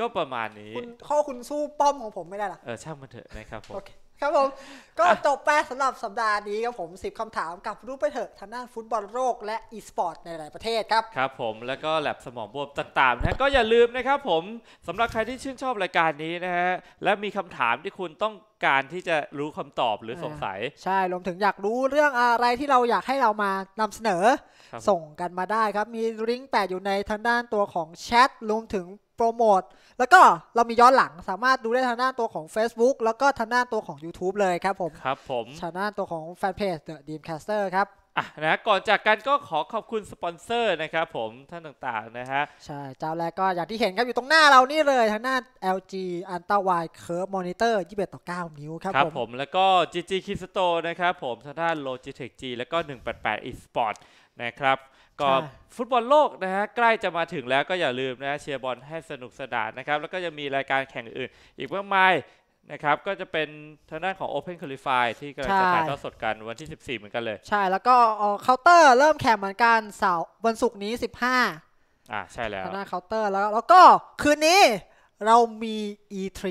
Speaker 1: ก็ประมาณนี้
Speaker 2: ข้อคุณสู้ป้อมของผมไม่ได้หรอ
Speaker 1: เออช่างมันเถอะนะครับผม
Speaker 2: ครับผมก็จบไปสำหรับสัปดาห์นี้ครับผม10คำถามกับรู้ไปเถอะทางด้านฟุตบอลโลกและอีสปอร์ตในหลายประเทศครับ
Speaker 1: ครับผมแล้วก็แลบสมองบวมต่างๆนะก็อย่าลืมนะครับผมสำหรับใครที่ชื่นชอบรายการนี้นะฮะและมีคำถามที่คุณต้องการที่จะรู้คำตอบหรือสงสัย ใช่รวมถึงอยาก
Speaker 2: รู้เรื่องอะไรที่เราอยากให้เรามานำเสนอส่งกันมาได้ครับมีลิงก์แปะอยู่ในทางด้านตัวของแชทรวมถึงโปรโมทแล้วก็เรามีย้อนหลังสามารถดูได้ทางด้านตัวของ Facebook แล้วก็ทางด้านตัวของ YouTube เลยครับผม
Speaker 1: ครับผมท
Speaker 2: างด้านตัวของแฟนเพจ The Dreamcaster ครับ
Speaker 1: อ่ะนะก่อนจากกันก็ขอขอบคุณสปอนเซอร์นะครับผมท่านต่างๆนะฮะใ
Speaker 2: ช่เจ้าแรกก็อย่างที่เห็นครับอยู่ตรงหน้าเรานี่เลยทางหน้า LG Ultra Wide Curve Monitor 21ต่อ9นิ้วครับครับผ
Speaker 1: มแล้วก็ GG k i s t o นะครับผมทางด้าน Logitech G แล้วก็ 188 eSport นะครับ ก็ฟุตบอลโลกนะฮะใกล้จะมาถึงแล้วก็อย่าลืมนะเชียร์บอลให้สนุกสนานนะครับ แล้วก็ยังมีรายการแข่งอื่น อีกมากมายนะครับก็จะเป็นทางด้านของ Open Qualify ที่กำลังจะถ่ายทอดสดกันวันที่ 14 เหมือนกันเลย
Speaker 2: ใช่แล้วก็เคาน์เตอร์เริ่มแข่งเหมือนกันเสาร์วันศุกร์นี้ 15
Speaker 1: อ่าใช่แล้วทางด้า
Speaker 2: นเคาน์เตอร์แล้ว แล้วก็คืนนี้เรามี E3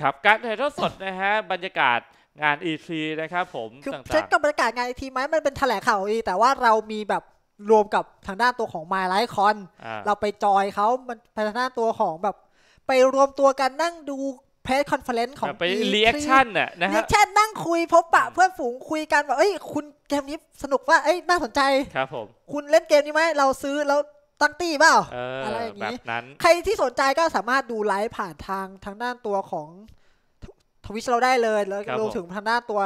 Speaker 1: ครับการถ่ายทอดสดนะฮะบรรยากาศงาน E3 นะครับผมคือเช็คกั
Speaker 2: บบรรยากาศงาน E3 ไหมมันเป็นแถลงข่าว E แต่ว่าเรามีแบบรวมกับทางด้านตัวของ My l i c o n เราไปจอยเขามันทางด้านตัวของแบบไปรวมตัวกันนั่งดูเพรสคอนเฟลเลนซ์ของไปรีแอคชั่นน่ะนะฮะรีแอคชั่นนั่งคุยพบปะเพื่อนฝูงคุยกันว่าเอ้ยคุณเกมนี้สนุกว่าเอ้ยน่าสนใจครับ ผม คุณเล่นเกมนี้ไหมเราซื้อแล้วตั้งตี้เปล่าอะไรอย่างนี้บบนนั้ใครที่สนใจก็สามารถดูไลฟ์ผ่านทางทางด้านตัวของทวิชเราได้เลย แล้วรวมถึงทางด้านตัว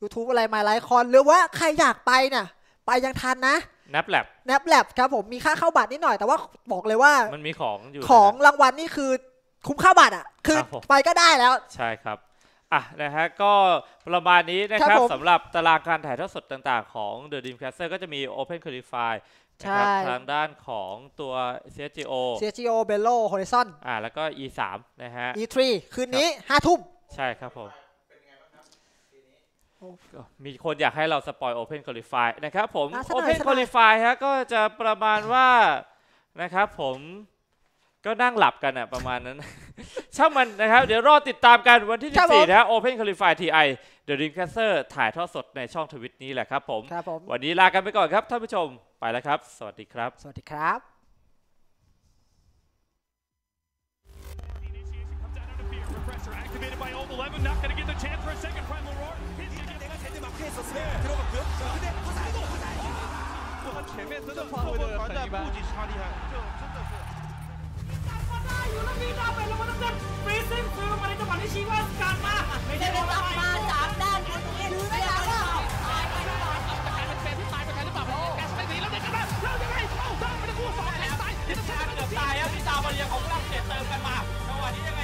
Speaker 2: YouTube อะไรมาไลฟ์คอน หรือว่าใครอยากไปเนี่ยไปยังทันนะนับแลบนับแลบครับผมมีค่าเข้าบัตรนิดหน่อยแต่ว่าบอก
Speaker 1: เลยว่ามันมีของอยู่ขอ
Speaker 2: งรางวัลนี่คือคุ้มค่าบัตรอ่ะ คือไปก็ได้แล้ว
Speaker 1: ใช่ครับอ่ะนะฮะก็ประมาณนี้นะครัรบสำหรับตารางการถ่ายทอดสดต่างๆของ The d r e a m c a t e r ก็จะมี Open Qualify นะครับทางด้านของตัว CSGO CSGO
Speaker 2: Bello Horizon
Speaker 1: อ่าแล้วก็ E3 นะฮะ E3 คืนนี้ห้าทุ่มใช่ครับผมมีคนอยากให้เราสปอย Open Qualify นะครับผมอน Open ัย Qualify ฮะก็จะประมาณว่านะครับผมก็นั่งหลับกันอ่ะประมาณนั้น ช่างมันนะครับเดี๋ยวรอติดตามกันวันที่ 14 นะ Open q u a l i f ายท t ไอเดอะริงแคสเซถ่ายทอดสดในช่องทวิตนี้แหละครับผมครับผม วันนี้ลากันไปก่อนครับท่านผู้ชม ไปแล้วครับ สวัสดีครับ สวัสดีครับอยู่ลีาเป็นล้รีซิลวะี่ชีวาการมาไม่บอลมาจากด้านือไกตายรอเปล่าตายเนตายไปรป่แกสไม่ีแล้วัแล้วยังไงเอา้ังูสอยาิเกือตายีตาบเียของเราเจ็เติมกันมาจังหวะนี้ยังไง